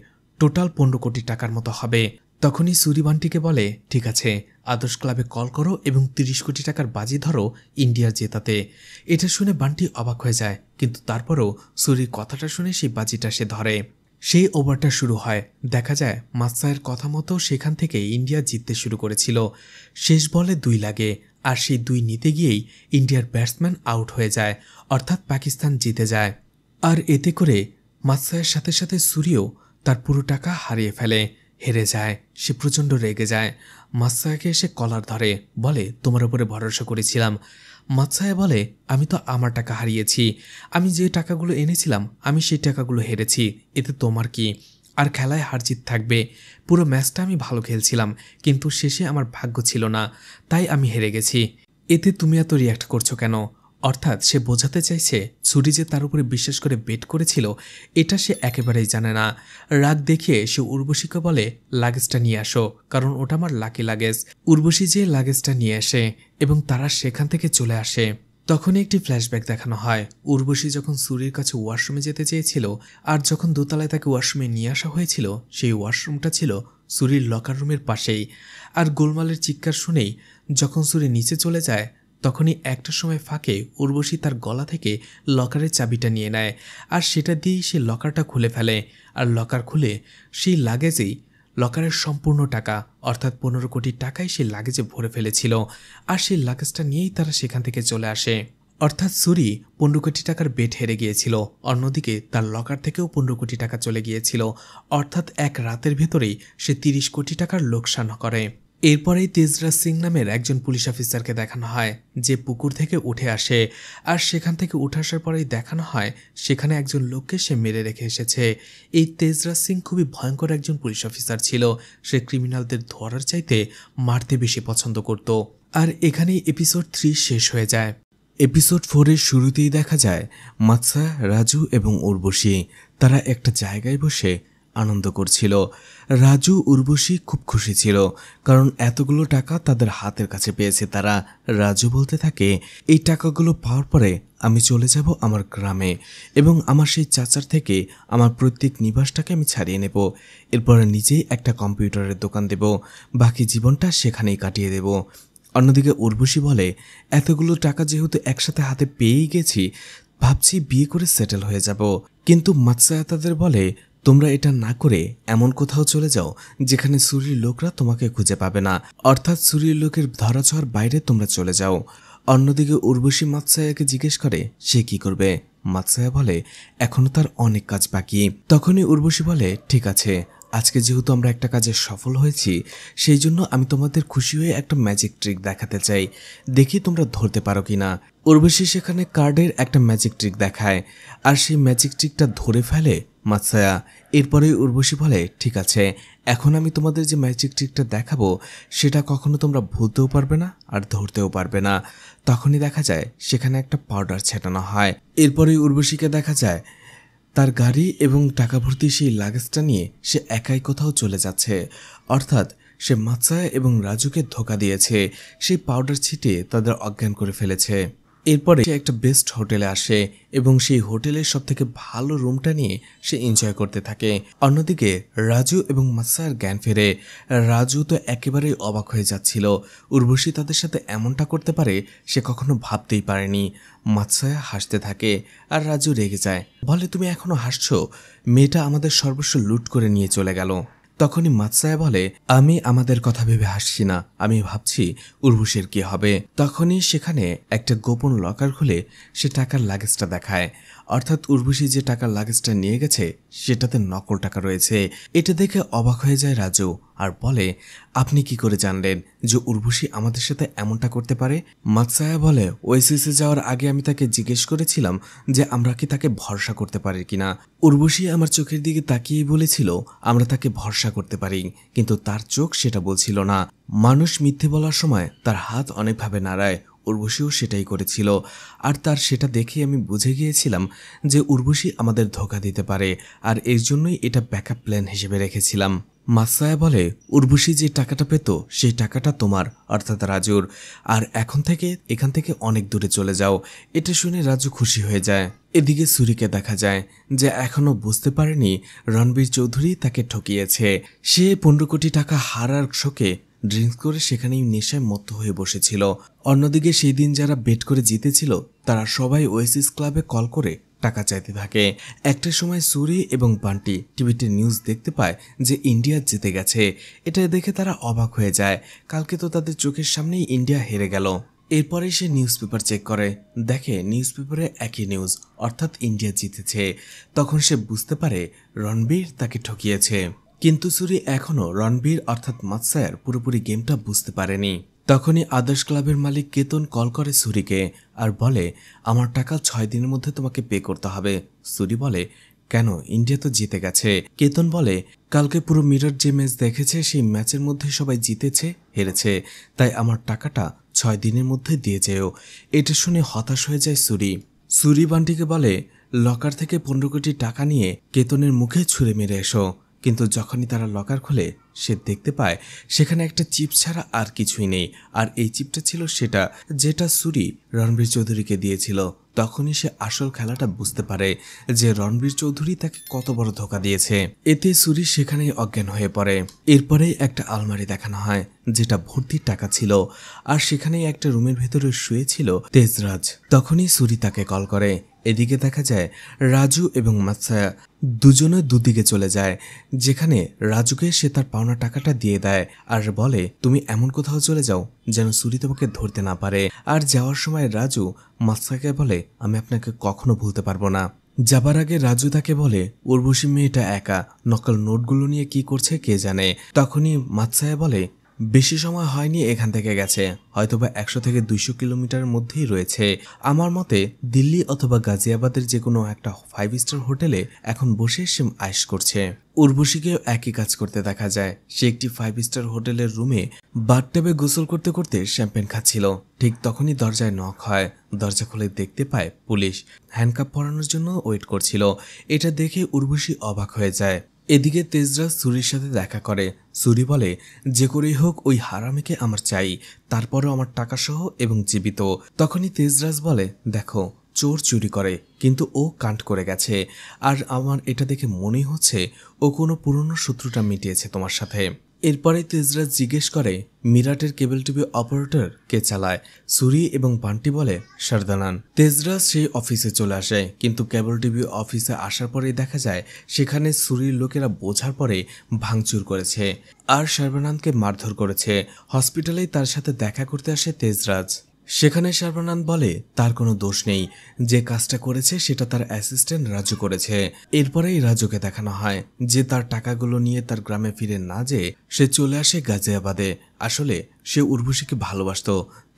টোটাল পনেরো কোটি টাকার মতো হবে তখনই সুরিবান্টিকে বলে ঠিক আছে আদর্শ ক্লাবে কল করো এবং তিরিশ কোটি টাকার বাজি ধরো ইন্ডিয়া জেতাতে এটা শুনে বান্টি অবাক হয়ে যায় কিন্তু তারপরও সুরির কথাটা শুনে সেই বাজিটা সে ধরে সেই ওভারটা শুরু হয় দেখা যায় মাস্তায়ের কথা মতো সেখান থেকে ইন্ডিয়া জিততে শুরু করেছিল শেষ বলে দুই লাগে আর সেই দুই নিতে গিয়েই ইন্ডিয়ার ব্যাটসম্যান আউট হয়ে যায় অর্থাৎ পাকিস্তান জিতে যায় আর এতে করে মাস্তায়ের সাথে সাথে সুরিও তার পুরো টাকা হারিয়ে ফেলে হেরে যায় সে প্রচণ্ড রেগে যায় মাৎসায়াকে এসে কলার ধরে বলে তোমার উপরে ভরসা করেছিলাম মাৎসায়া বলে আমি তো আমার টাকা হারিয়েছি আমি যে টাকাগুলো এনেছিলাম আমি সেই টাকাগুলো হেরেছি এতে তোমার কি আর খেলায় হারজিত থাকবে পুরো ম্যাচটা আমি ভালো খেলছিলাম কিন্তু শেষে আমার ভাগ্য ছিল না তাই আমি হেরে গেছি এতে তুমি এত রিয়্যাক্ট করছো কেন অর্থাৎ সে বোঝাতে চাইছে ছুরি যে তার উপরে বিশ্বাস করে বেট করেছিল এটা সে একেবারেই জানে না রাগ দেখিয়ে সে উর্বশীকে বলে লাগেজটা নিয়ে আসো কারণ ওটা আমার লাকি লাগেজ উর্বশী যে লাগেজটা নিয়ে আসে এবং তারা সেখান থেকে চলে আসে তখনই একটি ফ্ল্যাশব্যাক দেখানো হয় উর্বশী যখন সুরির কাছে ওয়াশরুমে যেতে চেয়েছিল আর যখন দোতলায় তাকে ওয়াশরুমে নিয়ে আসা হয়েছিল সেই ওয়াশরুমটা ছিল সুরির লকার রুমের পাশেই আর গোলমালের চিৎকার শুনেই যখন সুরি নিচে চলে যায় তখনই একটা সময় ফাঁকে উর্বশী তার গলা থেকে লকারের চাবিটা নিয়ে নেয় আর সেটা দিয়েই সে লকারটা খুলে ফেলে আর লকার খুলে সেই লাগেজেই লকারের সম্পূর্ণ টাকা অর্থাৎ পনেরো কোটি টাকাই সে লাগেজে ভরে ফেলেছিল আর সেই লাগেজটা নিয়েই তারা সেখান থেকে চলে আসে অর্থাৎ সুরি পনেরো কোটি টাকার বেট হেরে গিয়েছিল অন্যদিকে তার লকার থেকেও পনেরো কোটি টাকা চলে গিয়েছিল অর্থাৎ এক রাতের ভেতরেই সে তিরিশ কোটি টাকার লোকসান করে এরপরেই তেজরাজ সিং নামের একজন পুলিশ অফিসারকে দেখানো হয় যে পুকুর থেকে উঠে আসে আর সেখান থেকে উঠে আসার পরেই দেখানো হয় সেখানে একজন লোককে সে মেরে রেখে এসেছে এই তেজরাজ সিং খুবই ভয়ঙ্কর একজন পুলিশ অফিসার ছিল সে ক্রিমিনালদের ধরার চাইতে মারতে বেশি পছন্দ করত আর এখানেই এপিসোড থ্রি শেষ হয়ে যায় এপিসোড ফোরের শুরুতেই দেখা যায় মাৎসা রাজু এবং উর্বশী তারা একটা জায়গায় বসে আনন্দ করছিল রাজু উর্বশী খুব খুশি ছিল কারণ এতগুলো টাকা তাদের হাতের কাছে পেয়েছে তারা রাজু বলতে থাকে এই টাকাগুলো পাওয়ার পরে আমি চলে যাব আমার গ্রামে এবং আমার সেই চাচার থেকে আমার প্রত্যেক নিবাসটাকে আমি ছাড়িয়ে নেব এরপর নিজেই একটা কম্পিউটারের দোকান দেব বাকি জীবনটা সেখানেই কাটিয়ে দেব অন্যদিকে উর্বশী বলে এতগুলো টাকা যেহেতু একসাথে হাতে পেয়েই গেছি ভাবছি বিয়ে করে সেটেল হয়ে যাব কিন্তু মাতসায়াতাদের তাদের বলে তোমরা এটা না করে এমন কোথাও চলে যাও যেখানে সুরির লোকরা তোমাকে খুঁজে পাবে না অর্থাৎ সুরির লোকের ধরাছোঁয়ার বাইরে তোমরা চলে যাও অন্যদিকে উর্বশী মাতসায়াকে জিজ্ঞেস করে সে কি করবে মাতসায়া বলে এখনো তার অনেক কাজ বাকি তখনই উর্বশী বলে ঠিক আছে আজকে যেহেতু আমরা একটা কাজে সফল হয়েছি সেই জন্য আমি তোমাদের খুশি হয়ে একটা ম্যাজিক ট্রিক দেখাতে চাই দেখি তোমরা ধরতে পারো কি না উর্বশী সেখানে কার্ডের একটা ম্যাজিক ট্রিক দেখায় আর সেই ম্যাজিক ট্রিকটা ধরে ফেলে মাতসায়া এরপরে উর্বশী বলে ঠিক আছে এখন আমি তোমাদের যে ম্যাজিক ট্রিকটা দেখাবো সেটা কখনো তোমরা ভুলতেও পারবে না আর ধরতেও পারবে না তখনই দেখা যায় সেখানে একটা পাউডার ছেটানো হয় এরপরে উর্বশীকে দেখা যায় তার গাড়ি এবং টাকা ভর্তি সেই লাগেজটা নিয়ে সে একাই কোথাও চলে যাচ্ছে অর্থাৎ সে মাচায়া এবং রাজুকে ধোকা দিয়েছে সেই পাউডার ছিটিয়ে তাদের অজ্ঞান করে ফেলেছে এরপরে সে একটা বেস্ট হোটেলে আসে এবং সেই হোটেলের সব থেকে ভালো রুমটা নিয়ে সে এনজয় করতে থাকে অন্যদিকে রাজু এবং মাসার জ্ঞান ফেরে রাজু তো একেবারেই অবাক হয়ে যাচ্ছিল উর্বশী তাদের সাথে এমনটা করতে পারে সে কখনো ভাবতেই পারেনি মাতসায়া হাসতে থাকে আর রাজু রেগে যায় বলে তুমি এখনো হাসছো মেয়েটা আমাদের সর্বস্ব লুট করে নিয়ে চলে গেল তখনই মাতসায়া বলে আমি আমাদের কথা ভেবে হাসছি না আমি ভাবছি উর্বশীর কি হবে তখনই সেখানে একটা গোপন লকার খুলে সে টাকার লাগেজটা দেখায় অর্থাৎ উর্বশী যে টাকার লাগেজটা নিয়ে গেছে সেটাতে নকল টাকা রয়েছে এটা দেখে অবাক হয়ে যায় রাজু আর বলে আপনি কি করে জানলেন যে উর্বশী আমাদের সাথে এমনটা করতে পারে মাকসায়া বলে ওয়েসিসে যাওয়ার আগে আমি তাকে জিজ্ঞেস করেছিলাম যে আমরা কি তাকে ভরসা করতে পারি কিনা উর্বশী আমার চোখের দিকে তাকিয়ে বলেছিল আমরা তাকে ভরসা করতে পারি কিন্তু তার চোখ সেটা বলছিল না মানুষ মিথ্যে বলার সময় তার হাত অনেকভাবে নাড়ায় উর্বশীও সেটাই করেছিল আর তার সেটা দেখে আমি বুঝে গিয়েছিলাম যে উর্বশী আমাদের ধোকা দিতে পারে আর এর জন্যই এটা ব্যাকআপ প্ল্যান হিসেবে রেখেছিলাম মাসায়া বলে উর্বশী যে টাকাটা পেত সেই টাকাটা তোমার অর্থাৎ রাজুর আর এখন থেকে এখান থেকে অনেক দূরে চলে যাও এটা শুনে রাজু খুশি হয়ে যায় এদিকে সুরিকে দেখা যায় যে এখনও বুঝতে পারেনি রণবীর চৌধুরী তাকে ঠকিয়েছে সে পনেরো কোটি টাকা হারার শোকে ড্রিঙ্কস করে সেখানেই নেশায় মত্ত হয়ে বসেছিল অন্যদিকে সেই দিন যারা বেট করে জিতেছিল তারা সবাই ওয়েসিস ক্লাবে কল করে টাকা চাইতে থাকে একটা সময় সুরি এবং বান্টি টিভিতে নিউজ দেখতে পায় যে ইন্ডিয়া জিতে গেছে এটা দেখে তারা অবাক হয়ে যায় কালকে তো তাদের চোখের সামনেই ইন্ডিয়া হেরে গেল এরপরে সে নিউজ পেপার চেক করে দেখে নিউজ পেপারে একই নিউজ অর্থাৎ ইন্ডিয়া জিতেছে তখন সে বুঝতে পারে রণবীর তাকে ঠকিয়েছে কিন্তু সুরি এখনও রণবীর অর্থাৎ মাতসায়ার পুরোপুরি গেমটা বুঝতে পারেনি তখনই আদর্শ ক্লাবের মালিক কেতন কল করে সুরিকে আর বলে আমার টাকা ছয় দিনের মধ্যে তোমাকে পে করতে হবে সুরি বলে কেন ইন্ডিয়া তো জিতে গেছে কেতন বলে কালকে পুরো মিরর যে ম্যাচ দেখেছে সেই ম্যাচের মধ্যে সবাই জিতেছে হেরেছে তাই আমার টাকাটা ছয় দিনের মধ্যে দিয়ে যেও এটা শুনে হতাশ হয়ে যায় সুরি সুরি বান্টিকে বলে লকার থেকে পনেরো কোটি টাকা নিয়ে কেতনের মুখে ছুঁড়ে মেরে এসো কিন্তু যখনই তারা লকার খুলে সে দেখতে পায় সেখানে একটা চিপ ছাড়া আর কিছুই নেই আর এই চিপটা ছিল সেটা যেটা সুরি রণবীর চৌধুরীকে দিয়েছিল তখনই সে আসল খেলাটা বুঝতে পারে যে রণবীর চৌধুরী তাকে কত বড় ধোকা দিয়েছে এতে সুরি সেখানেই অজ্ঞান হয়ে পড়ে এরপরে একটা আলমারি দেখানো হয় যেটা ভর্তির টাকা ছিল আর সেখানেই একটা রুমের ভেতরে শুয়েছিল তেজরাজ তখনই সুরি তাকে কল করে এদিকে দেখা যায় রাজু এবং মাৎসায়া দুজনে দুদিকে চলে যায় যেখানে রাজুকে সে তার পাওনা টাকাটা দিয়ে দেয় আর বলে তুমি এমন কোথাও চলে যাও যেন সুরি তোমাকে ধরতে না পারে আর যাওয়ার সময় রাজু মাৎসাকে বলে আমি আপনাকে কখনো ভুলতে পারবো না যাবার আগে রাজু তাকে বলে উর্বশী মেয়েটা একা নকল নোটগুলো নিয়ে কি করছে কে জানে তখনই মাতসায়া বলে বেশি সময় হয়নি এখান থেকে গেছে হয়তোবা একশো থেকে দুইশো কিলোমিটার মধ্যেই রয়েছে আমার মতে দিল্লি অথবা গাজিয়াবাদের যে কোনো একটা ফাইভ স্টার হোটেলে এখন বসে সে আয়েস করছে উর্বশীকেও একই কাজ করতে দেখা যায় সে একটি ফাইভ স্টার হোটেলের রুমে বাথটাবে গোসল করতে করতে শ্যাম্পেন খাচ্ছিল ঠিক তখনই দরজায় নখ হয় দরজা খুলে দেখতে পায় পুলিশ হ্যান্ডকাপ পরানোর জন্য ওয়েট করছিল এটা দেখে উর্বশী অবাক হয়ে যায় এদিকে তেজরাজ সুরির সাথে দেখা করে সুরি বলে যে করেই হোক ওই হারামিকে আমার চাই তারপরও আমার টাকাসহ এবং জীবিত তখনই তেজরাজ বলে দেখো চোর চুরি করে কিন্তু ও কাণ্ড করে গেছে আর আমার এটা দেখে মনে হচ্ছে ও কোনো পুরনো শত্রুটা মিটিয়েছে তোমার সাথে এরপরে তেজরাজ জিজ্ঞেস করে মিরাটের কেবল টিভি অপারেটর কে চালায় সুরি এবং বান্টি বলে সারদানান তেজরাজ সেই অফিসে চলে আসে কিন্তু কেবল টিভি অফিসে আসার পরে দেখা যায় সেখানে সুরির লোকেরা বোঝার পরে ভাঙচুর করেছে আর সারবানানকে মারধর করেছে হসপিটালেই তার সাথে দেখা করতে আসে তেজরাজ সেখানে সর্বানন্দ বলে তার কোনো দোষ নেই যে কাজটা করেছে সেটা তার অ্যাসিস্ট্যান্ট রাজু করেছে এরপরেই রাজুকে দেখানো হয় যে তার টাকাগুলো নিয়ে তার গ্রামে ফিরে না যে সে চলে আসে গাজিয়াবাদে আসলে সে উর্বশীকে ভালোবাসত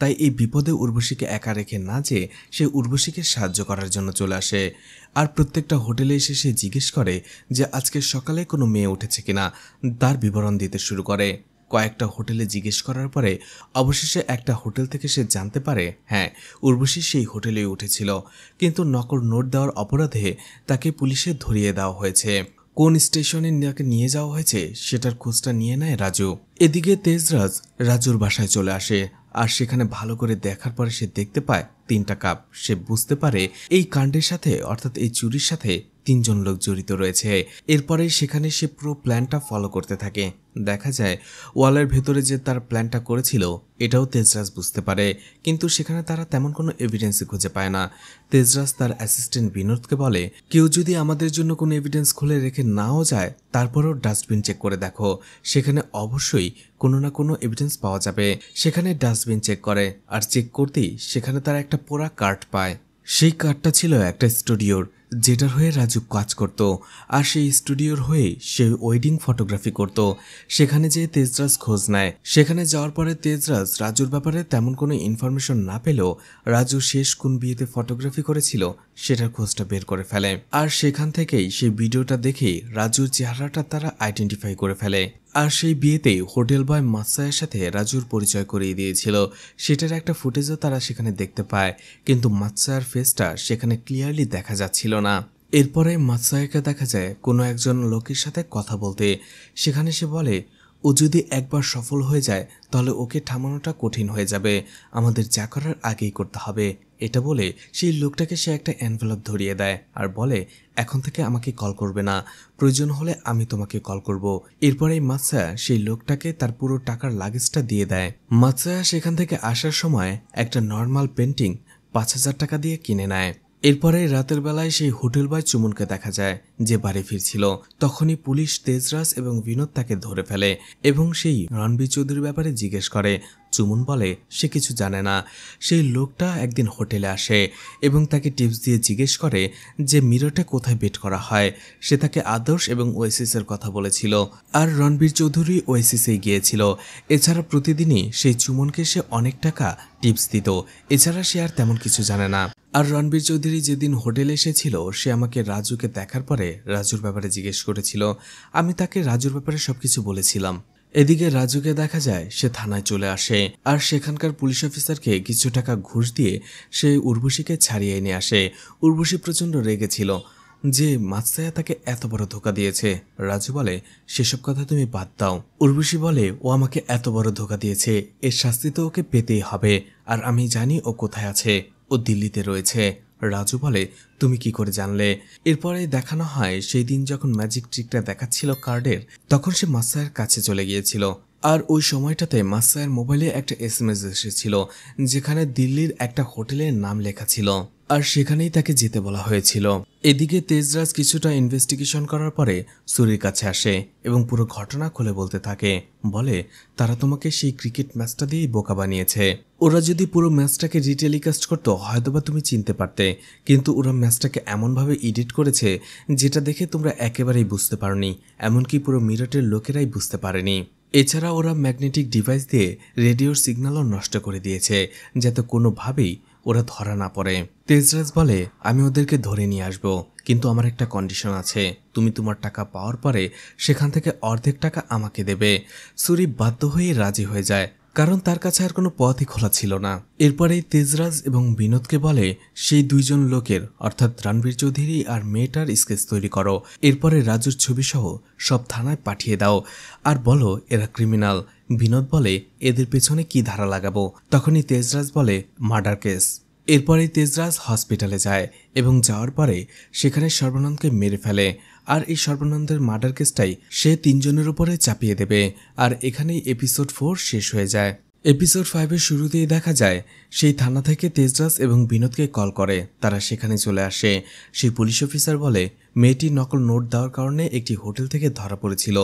তাই এই বিপদে উর্বশীকে একা রেখে না যে সে উর্বশীকে সাহায্য করার জন্য চলে আসে আর প্রত্যেকটা হোটেলে এসে সে জিজ্ঞেস করে যে আজকে সকালে কোনো মেয়ে উঠেছে কিনা তার বিবরণ দিতে শুরু করে কয়েকটা হোটেলে জিজ্ঞেস করার পরে অবশেষে একটা হোটেল থেকে সে জানতে পারে হ্যাঁ উর্বশী সেই হোটেলেই উঠেছিল কিন্তু নকল নোট দেওয়ার অপরাধে তাকে পুলিশে ধরিয়ে দেওয়া হয়েছে কোন স্টেশনে তাকে নিয়ে যাওয়া হয়েছে সেটার খোঁজটা নিয়ে নেয় রাজু এদিকে তেজরাজ রাজুর বাসায় চলে আসে আর সেখানে ভালো করে দেখার পরে সে দেখতে পায় তিনটা কাপ সে বুঝতে পারে এই কাণ্ডের সাথে অর্থাৎ এই চুরির সাথে তিনজন লোক জড়িত রয়েছে এরপরে সেখানে সে পুরো প্ল্যানটা ফলো করতে থাকে দেখা যায় ওয়ালের ভেতরে যে তার প্ল্যানটা করেছিল এটাও তেজরাজ বুঝতে পারে কিন্তু সেখানে তারা তেমন কোনো এভিডেন্সই খুঁজে পায় না তেজরাজ তার অ্যাসিস্ট্যান্ট বিনোদকে বলে কেউ যদি আমাদের জন্য কোনো এভিডেন্স খুলে রেখে নাও যায় তারপরেও ডাস্টবিন চেক করে দেখো সেখানে অবশ্যই কোনো না কোনো এভিডেন্স পাওয়া যাবে সেখানে ডাস্টবিন চেক করে আর চেক করতেই সেখানে তারা একটা পোড়া কার্ড পায় সেই কার্ডটা ছিল একটা স্টুডিওর যেটার হয়ে রাজীব কাজ করত আর সেই স্টুডিওর হয়ে সে ওয়েডিং ফটোগ্রাফি করত সেখানে যেয়ে তেজরাজ খোঁজ নেয় সেখানে যাওয়ার পরে তেজরাজ রাজুর ব্যাপারে তেমন কোনো ইনফরমেশন না পেলেও রাজু শেষ কোন বিয়েতে ফটোগ্রাফি করেছিল সেটার খোঁজটা বের করে ফেলে আর সেখান থেকেই সেই ভিডিওটা দেখে রাজুর চেহারাটা তারা আইডেন্টিফাই করে ফেলে আর সেই বিয়েতে হোটেল বয় মাসায়ের সাথে রাজুর পরিচয় করিয়ে দিয়েছিল সেটার একটা ফুটেজও তারা সেখানে দেখতে পায় কিন্তু মাসায়ের ফেসটা সেখানে ক্লিয়ারলি দেখা যাচ্ছিল না এরপরে মাসায়াকে দেখা যায় কোনো একজন লোকের সাথে কথা বলতে সেখানে সে বলে ও যদি একবার সফল হয়ে যায় তাহলে ওকে থামানোটা কঠিন হয়ে যাবে আমাদের যা করার আগেই করতে হবে এটা বলে সেই লোকটাকে সে একটা অ্যানভেলপ ধরিয়ে দেয় আর বলে এখন থেকে আমাকে কল করবে না প্রয়োজন হলে আমি তোমাকে কল করব এরপরেই মাৎসা সেই লোকটাকে তার পুরো টাকার লাগেজটা দিয়ে দেয় মাৎসা সেখান থেকে আসার সময় একটা নর্মাল পেন্টিং পাঁচ হাজার টাকা দিয়ে কিনে নেয় এরপরে রাতের বেলায় সেই হোটেল বয় চুমনকে দেখা যায় যে বাড়ি ফিরছিল তখনই পুলিশ তেজরাজ এবং বিনোদ তাকে ধরে ফেলে এবং সেই রণবীর চৌধুরীর ব্যাপারে জিজ্ঞেস করে চুমুন বলে সে কিছু জানে না সেই লোকটা একদিন হোটেলে আসে এবং তাকে টিপস দিয়ে জিজ্ঞেস করে যে মিরটে কোথায় বেট করা হয় সে তাকে আদর্শ এবং ওয়েসিসের কথা বলেছিল আর রণবীর চৌধুরী ওয়েসিসে গিয়েছিল এছাড়া প্রতিদিনই সেই চুমনকে সে অনেক টাকা টিপস দিত এছাড়া সে আর তেমন কিছু জানে না আর রণবীর চৌধুরী যেদিন হোটেলে এসেছিল সে আমাকে রাজুকে দেখার পরে রাজুর ব্যাপারে জিজ্ঞেস করেছিল আমি তাকে রাজুর ব্যাপারে সব কিছু বলেছিলাম এদিকে রাজুকে দেখা যায় সে থানায় চলে আসে আর সেখানকার পুলিশ অফিসারকে কিছু টাকা ঘুষ দিয়ে সে উর্বশীকে ছাড়িয়ে এনে আসে উর্বশী প্রচণ্ড ছিল যে মাতসায়া তাকে এত বড় ধোকা দিয়েছে রাজু বলে সেসব কথা তুমি বাদ দাও উর্বশী বলে ও আমাকে এত বড় ধোকা দিয়েছে এর শাস্তি তো ওকে পেতেই হবে আর আমি জানি ও কোথায় আছে ও দিল্লিতে রয়েছে রাজু বলে তুমি কি করে জানলে এরপরে দেখানো হয় সেই দিন যখন ম্যাজিক ট্রিকটা দেখাচ্ছিল কার্ডের তখন সে মাসায়ের কাছে চলে গিয়েছিল আর ওই সময়টাতে মাসায়ের মোবাইলে একটা এস এম এস এসেছিল যেখানে দিল্লির একটা হোটেলের নাম লেখা ছিল আর সেখানেই তাকে যেতে বলা হয়েছিল এদিকে তেজরাজ কিছুটা ইনভেস্টিগেশন করার পরে সুরির কাছে আসে এবং পুরো ঘটনা খুলে বলতে থাকে বলে তারা তোমাকে সেই ক্রিকেট ম্যাচটা দিয়েই বোকা বানিয়েছে ওরা যদি পুরো ম্যাচটাকে রিটেলিকাস্ট করতো হয়তোবা তুমি চিনতে পারতে কিন্তু ওরা ম্যাচটাকে এমনভাবে এডিট করেছে যেটা দেখে তোমরা একেবারেই বুঝতে পারোনি এমনকি পুরো মিরটের লোকেরাই বুঝতে পারেনি এছাড়া ওরা ম্যাগনেটিক ডিভাইস দিয়ে রেডিওর সিগন্যালও নষ্ট করে দিয়েছে যাতে কোনোভাবেই ওরা ধরা না পড়ে তেজরাজ বলে আমি ওদেরকে ধরে নিয়ে আসব কিন্তু আমার একটা কন্ডিশন আছে তুমি তোমার টাকা পাওয়ার পরে সেখান থেকে অর্ধেক টাকা আমাকে দেবে সুরি বাধ্য হয়ে রাজি হয়ে যায় কারণ তার কাছে আর কোনো পথই খোলা ছিল না এরপরে তেজরাজ এবং বিনোদকে বলে সেই দুইজন লোকের অর্থাৎ রণবীর চৌধুরী আর মেয়েটার স্কেচ তৈরি করো এরপরে রাজুর ছবিসহ সব থানায় পাঠিয়ে দাও আর বলো এরা ক্রিমিনাল বিনোদ বলে এদের পেছনে কি ধারা লাগাবো তখনই তেজরাজ বলে মার্ডার কেস এরপরে তেজরাজ হসপিটালে যায় এবং যাওয়ার পরে সেখানে সর্বানন্দকে মেরে ফেলে আর এই সর্বানন্দের মার্ডার কেসটাই সে তিনজনের উপরে চাপিয়ে দেবে আর এখানেই এপিসোড ফোর শেষ হয়ে যায় এপিসোড ফাইভের শুরুতেই দেখা যায় সেই থানা থেকে তেজরাজ এবং বিনোদকে কল করে তারা সেখানে চলে আসে সেই পুলিশ অফিসার বলে মেয়েটি নকল নোট দেওয়ার কারণে একটি হোটেল থেকে ধরা পড়েছিল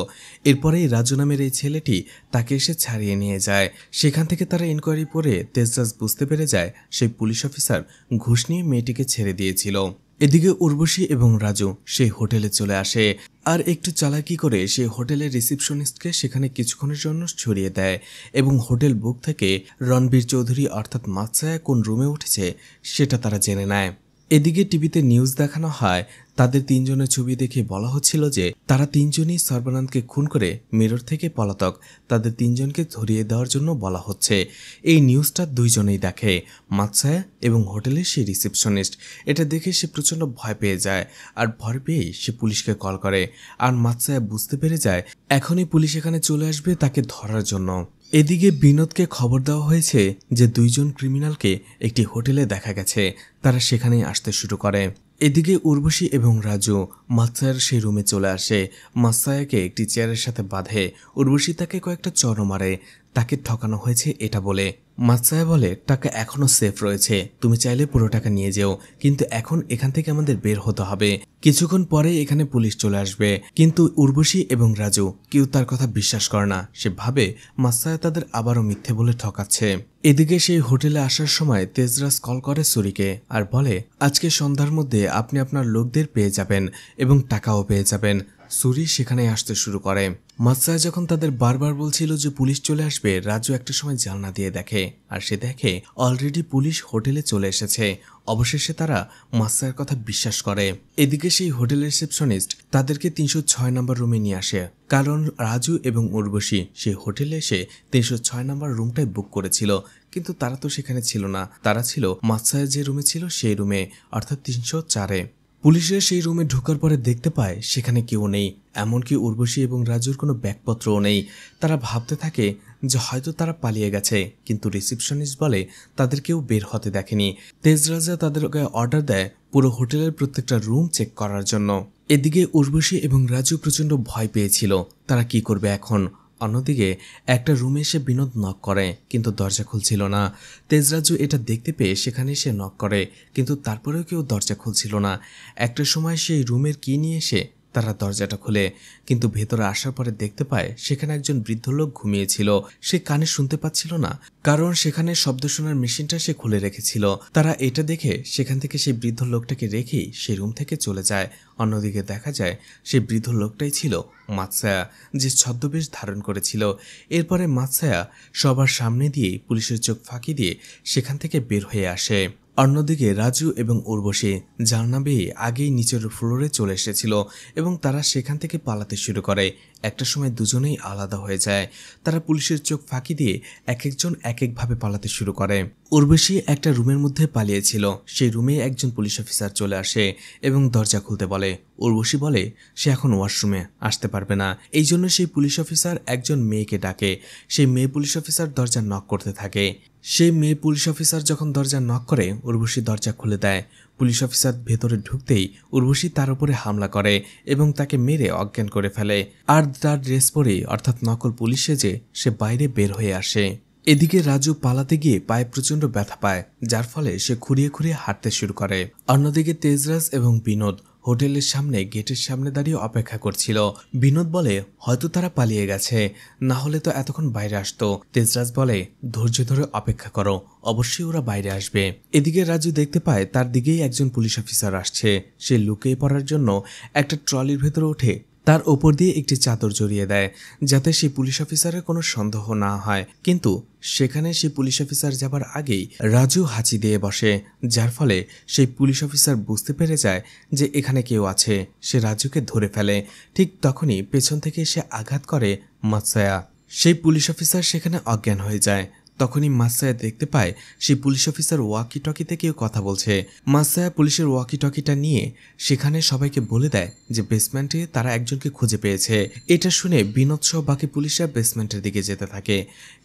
এরপরেই রাজু নামের এই ছেলেটি তাকে এসে ছাড়িয়ে নিয়ে যায় সেখান থেকে তারা ইনকোয়ারি করে তেজরাজ বুঝতে পেরে যায় সেই পুলিশ অফিসার ঘুষ নিয়ে মেয়েটিকে ছেড়ে দিয়েছিল এদিকে উর্বশী এবং রাজু সেই হোটেলে চলে আসে আর একটু চালাকি করে সেই হোটেলের রিসেপশনিস্টকে সেখানে কিছুক্ষণের জন্য ছড়িয়ে দেয় এবং হোটেল বুক থেকে রণবীর চৌধুরী অর্থাৎ মাছায়া কোন রুমে উঠেছে সেটা তারা জেনে নেয় এদিকে টিভিতে নিউজ দেখানো হয় তাদের তিনজনের ছবি দেখে বলা হচ্ছিল যে তারা তিনজনই সর্বানন্দকে খুন করে মেরর থেকে পলাতক তাদের তিনজনকে ধরিয়ে দেওয়ার জন্য বলা হচ্ছে এই নিউজটা দুইজনেই দেখে মাতসায়া এবং হোটেলের সেই রিসেপশনিস্ট এটা দেখে সে প্রচণ্ড ভয় পেয়ে যায় আর ভয় পেয়েই সে পুলিশকে কল করে আর মাতসায়া বুঝতে পেরে যায় এখনই পুলিশ এখানে চলে আসবে তাকে ধরার জন্য এদিকে বিনোদকে খবর দেওয়া হয়েছে যে দুইজন ক্রিমিনালকে একটি হোটেলে দেখা গেছে তারা সেখানেই আসতে শুরু করে এদিকে উর্বশী এবং রাজু মাসায়ার সেই রুমে চলে আসে মাসায়াকে একটি চেয়ারের সাথে বাঁধে উর্বশী তাকে কয়েকটা চর মারে তাকে ঠকানো হয়েছে এটা বলে মাস্টার বলে টাকা এখনো সেফ রয়েছে তুমি চাইলে পুরো টাকা নিয়ে যেও কিন্তু এখন এখান থেকে আমাদের বের হতে হবে কিছুক্ষণ পরে এখানে পুলিশ চলে আসবে কিন্তু উর্বশী এবং রাজু কেউ তার কথা বিশ্বাস করে না সে ভাবে মাসায়া তাদের আবারও মিথ্যে বলে ঠকাচ্ছে এদিকে সেই হোটেলে আসার সময় তেজরাজ কল করে সুরিকে আর বলে আজকে সন্ধ্যার মধ্যে আপনি আপনার লোকদের পেয়ে যাবেন এবং টাকাও পেয়ে যাবেন সুরি সেখানে আসতে শুরু করে মাসায় যখন তাদের বারবার বলছিল যে পুলিশ চলে আসবে রাজু একটা সময় জানলা দিয়ে দেখে আর সে দেখে অলরেডি পুলিশ হোটেলে চলে এসেছে অবশেষে তারা মাসায়ের কথা বিশ্বাস করে এদিকে সেই হোটেল রিসেপশনিস্ট তাদেরকে তিনশো ছয় নম্বর রুমে নিয়ে আসে কারণ রাজু এবং উর্বশী সেই হোটেলে এসে তিনশো ছয় নম্বর রুমটাই বুক করেছিল কিন্তু তারা তো সেখানে ছিল না তারা ছিল মাস্টার যে রুমে ছিল সেই রুমে অর্থাৎ তিনশো চারে পুলিশের সেই রুমে ঢোকার পরে দেখতে পায় সেখানে কেউ নেই এমনকি উর্বশী এবং রাজুর কোনো ব্যাগপত্রও নেই তারা ভাবতে থাকে যে হয়তো তারা পালিয়ে গেছে কিন্তু রিসেপশনিস্ট বলে তাদের কেউ বের হতে দেখেনি তেজরাজা তাদেরকে অর্ডার দেয় পুরো হোটেলের প্রত্যেকটা রুম চেক করার জন্য এদিকে উর্বশী এবং রাজু প্রচণ্ড ভয় পেয়েছিল তারা কি করবে এখন অন্যদিকে একটা রুমে এসে বিনোদ নক করে কিন্তু দরজা খুলছিল না তেজরাজু এটা দেখতে পেয়ে সেখানে সে নক করে কিন্তু তারপরেও কেউ দরজা খুলছিল না একটা সময় সেই রুমের কি নিয়ে এসে তারা দরজাটা খুলে কিন্তু ভেতরে আসার পরে দেখতে পায় সেখানে একজন বৃদ্ধ লোক ঘুমিয়েছিল সে কানে শুনতে পাচ্ছিল না কারণ সেখানে শব্দ শোনার মেশিনটা সে খুলে রেখেছিল তারা এটা দেখে সেখান থেকে সেই বৃদ্ধ লোকটাকে রেখেই সে রুম থেকে চলে যায় অন্যদিকে দেখা যায় সেই বৃদ্ধ লোকটাই ছিল মাতসায়া যে ছদ্মবেশ ধারণ করেছিল এরপরে মাতসায়া সবার সামনে দিয়ে পুলিশের চোখ ফাঁকি দিয়ে সেখান থেকে বের হয়ে আসে অন্যদিকে রাজু এবং উর্বশী জাননা বেয়ে আগেই নিচের ফ্লোরে চলে এসেছিল এবং তারা সেখান থেকে পালাতে শুরু করে একটা সময় দুজনেই আলাদা হয়ে যায় তারা পুলিশের চোখ ফাঁকি দিয়ে এক একজন এক একভাবে পালাতে শুরু করে উর্বশী একটা রুমের মধ্যে পালিয়েছিল সেই রুমে একজন পুলিশ অফিসার চলে আসে এবং দরজা খুলতে বলে উর্বশী বলে সে এখন ওয়াশরুমে আসতে পারবে না এই জন্য সেই পুলিশ অফিসার একজন মেয়েকে ডাকে সেই মেয়ে পুলিশ অফিসার দরজা নক করতে থাকে সেই মেয়ে পুলিশ অফিসার যখন দরজা নক করে উর্বশী দরজা খুলে দেয় পুলিশ অফিসার ভেতরে ঢুকতেই উর্বশী তার উপরে হামলা করে এবং তাকে মেরে অজ্ঞান করে ফেলে আর তার ড্রেস পরে অর্থাৎ নকল পুলিশ সেজে সে বাইরে বের হয়ে আসে এদিকে রাজু পালাতে গিয়ে পায়ে প্রচণ্ড ব্যথা পায় যার ফলে সে খুঁড়িয়ে খুঁড়িয়ে হাঁটতে শুরু করে অন্যদিকে তেজরাজ এবং বিনোদ হোটেলের সামনে গেটের সামনে দাঁড়িয়ে অপেক্ষা করছিল বিনোদ বলে হয়তো তারা পালিয়ে গেছে না হলে তো এতক্ষণ বাইরে আসতো তেজরাজ বলে ধৈর্য ধরে অপেক্ষা করো অবশ্যই ওরা বাইরে আসবে এদিকে রাজু দেখতে পায় তার দিকেই একজন পুলিশ অফিসার আসছে সে লুকিয়ে পড়ার জন্য একটা ট্রলির ভেতরে উঠে তার ওপর দিয়ে একটি চাদর জড়িয়ে দেয় যাতে সে পুলিশ অফিসারের কোনো সন্দেহ না হয় কিন্তু সেখানে সে পুলিশ অফিসার যাবার আগেই রাজু হাঁচি দিয়ে বসে যার ফলে সেই পুলিশ অফিসার বুঝতে পেরে যায় যে এখানে কেউ আছে সে রাজুকে ধরে ফেলে ঠিক তখনই পেছন থেকে সে আঘাত করে মাতসায়া সেই পুলিশ অফিসার সেখানে অজ্ঞান হয়ে যায় তখনই মাসায়া দেখতে পায় সেই পুলিশ অফিসার ওয়াকি টকিতে কেউ কথা বলছে মাসায়া পুলিশের ওয়াকি টকিটা নিয়ে সেখানে সবাইকে বলে দেয় যে বেসমেন্টে তারা একজনকে খুঁজে পেয়েছে এটা শুনে বিনোদ সহ বাকি পুলিশরা বেসমেন্টের দিকে যেতে থাকে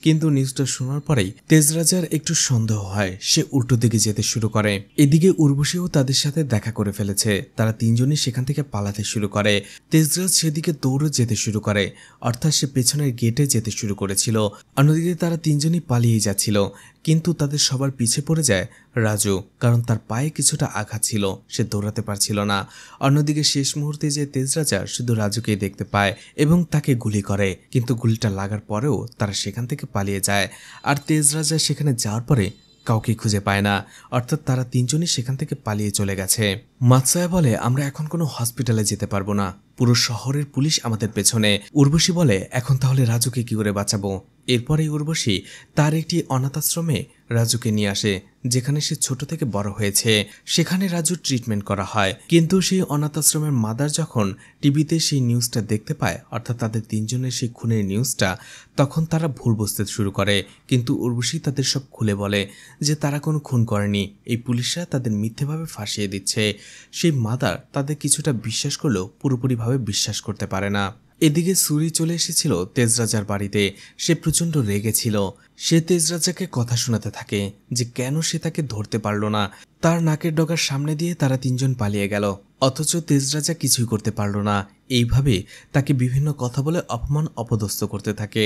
কিন্তু নিউজটা শোনার পরেই তেজরাজার একটু সন্দেহ হয় সে উল্টো দিকে যেতে শুরু করে এদিকে উর্বশীও তাদের সাথে দেখা করে ফেলেছে তারা তিনজনই সেখান থেকে পালাতে শুরু করে তেজরাজ সেদিকে দৌড়ে যেতে শুরু করে অর্থাৎ সে পেছনের গেটে যেতে শুরু করেছিল অন্যদিকে তারা তিনজনই পালিয়ে যাচ্ছিল কিন্তু তাদের সবার পিছে পড়ে যায় রাজু কারণ তার পায়ে কিছুটা আঘাত ছিল সে দৌড়াতে পারছিল না অন্যদিকে শেষ মুহূর্তে যে তেজরাজা শুধু রাজুকেই দেখতে পায় এবং তাকে গুলি করে কিন্তু গুলিটা লাগার পরেও তারা সেখান থেকে পালিয়ে যায় আর তেজরাজা সেখানে যাওয়ার পরে কাউকে খুঁজে পায় না অর্থাৎ তারা তিনজনই সেখান থেকে পালিয়ে চলে গেছে মাতসায়া বলে আমরা এখন কোনো হসপিটালে যেতে পারবো না পুরো শহরের পুলিশ আমাদের পেছনে উর্বশী বলে এখন তাহলে রাজুকে কি করে বাঁচাবো এরপরে উর্বশী তার একটি অনাথাশ্রমে রাজুকে নিয়ে আসে যেখানে সে ছোট থেকে বড় হয়েছে সেখানে রাজুর ট্রিটমেন্ট করা হয় কিন্তু সেই অনাথাশ্রমের মাদার যখন টিভিতে সেই নিউজটা দেখতে পায় অর্থাৎ তাদের তিনজনের সেই খুনের নিউজটা তখন তারা ভুল বুঝতে শুরু করে কিন্তু উর্বশী তাদের সব খুলে বলে যে তারা কোনো খুন করেনি এই পুলিশরা তাদের মিথ্যেভাবে ফাঁসিয়ে দিচ্ছে সেই মাদার তাদের কিছুটা বিশ্বাস করলেও পুরোপুরিভাবে বিশ্বাস করতে পারে না এদিকে সুরি চলে এসেছিল তেজরাজার বাড়িতে সে প্রচণ্ড রেগেছিল সে তেজরাজাকে কথা শোনাতে থাকে যে কেন সে তাকে ধরতে পারল না তার নাকের ডগার সামনে দিয়ে তারা তিনজন পালিয়ে গেল অথচ তেজরাজা কিছুই করতে পারল না এইভাবে তাকে বিভিন্ন কথা বলে অপমান অপদস্থ করতে থাকে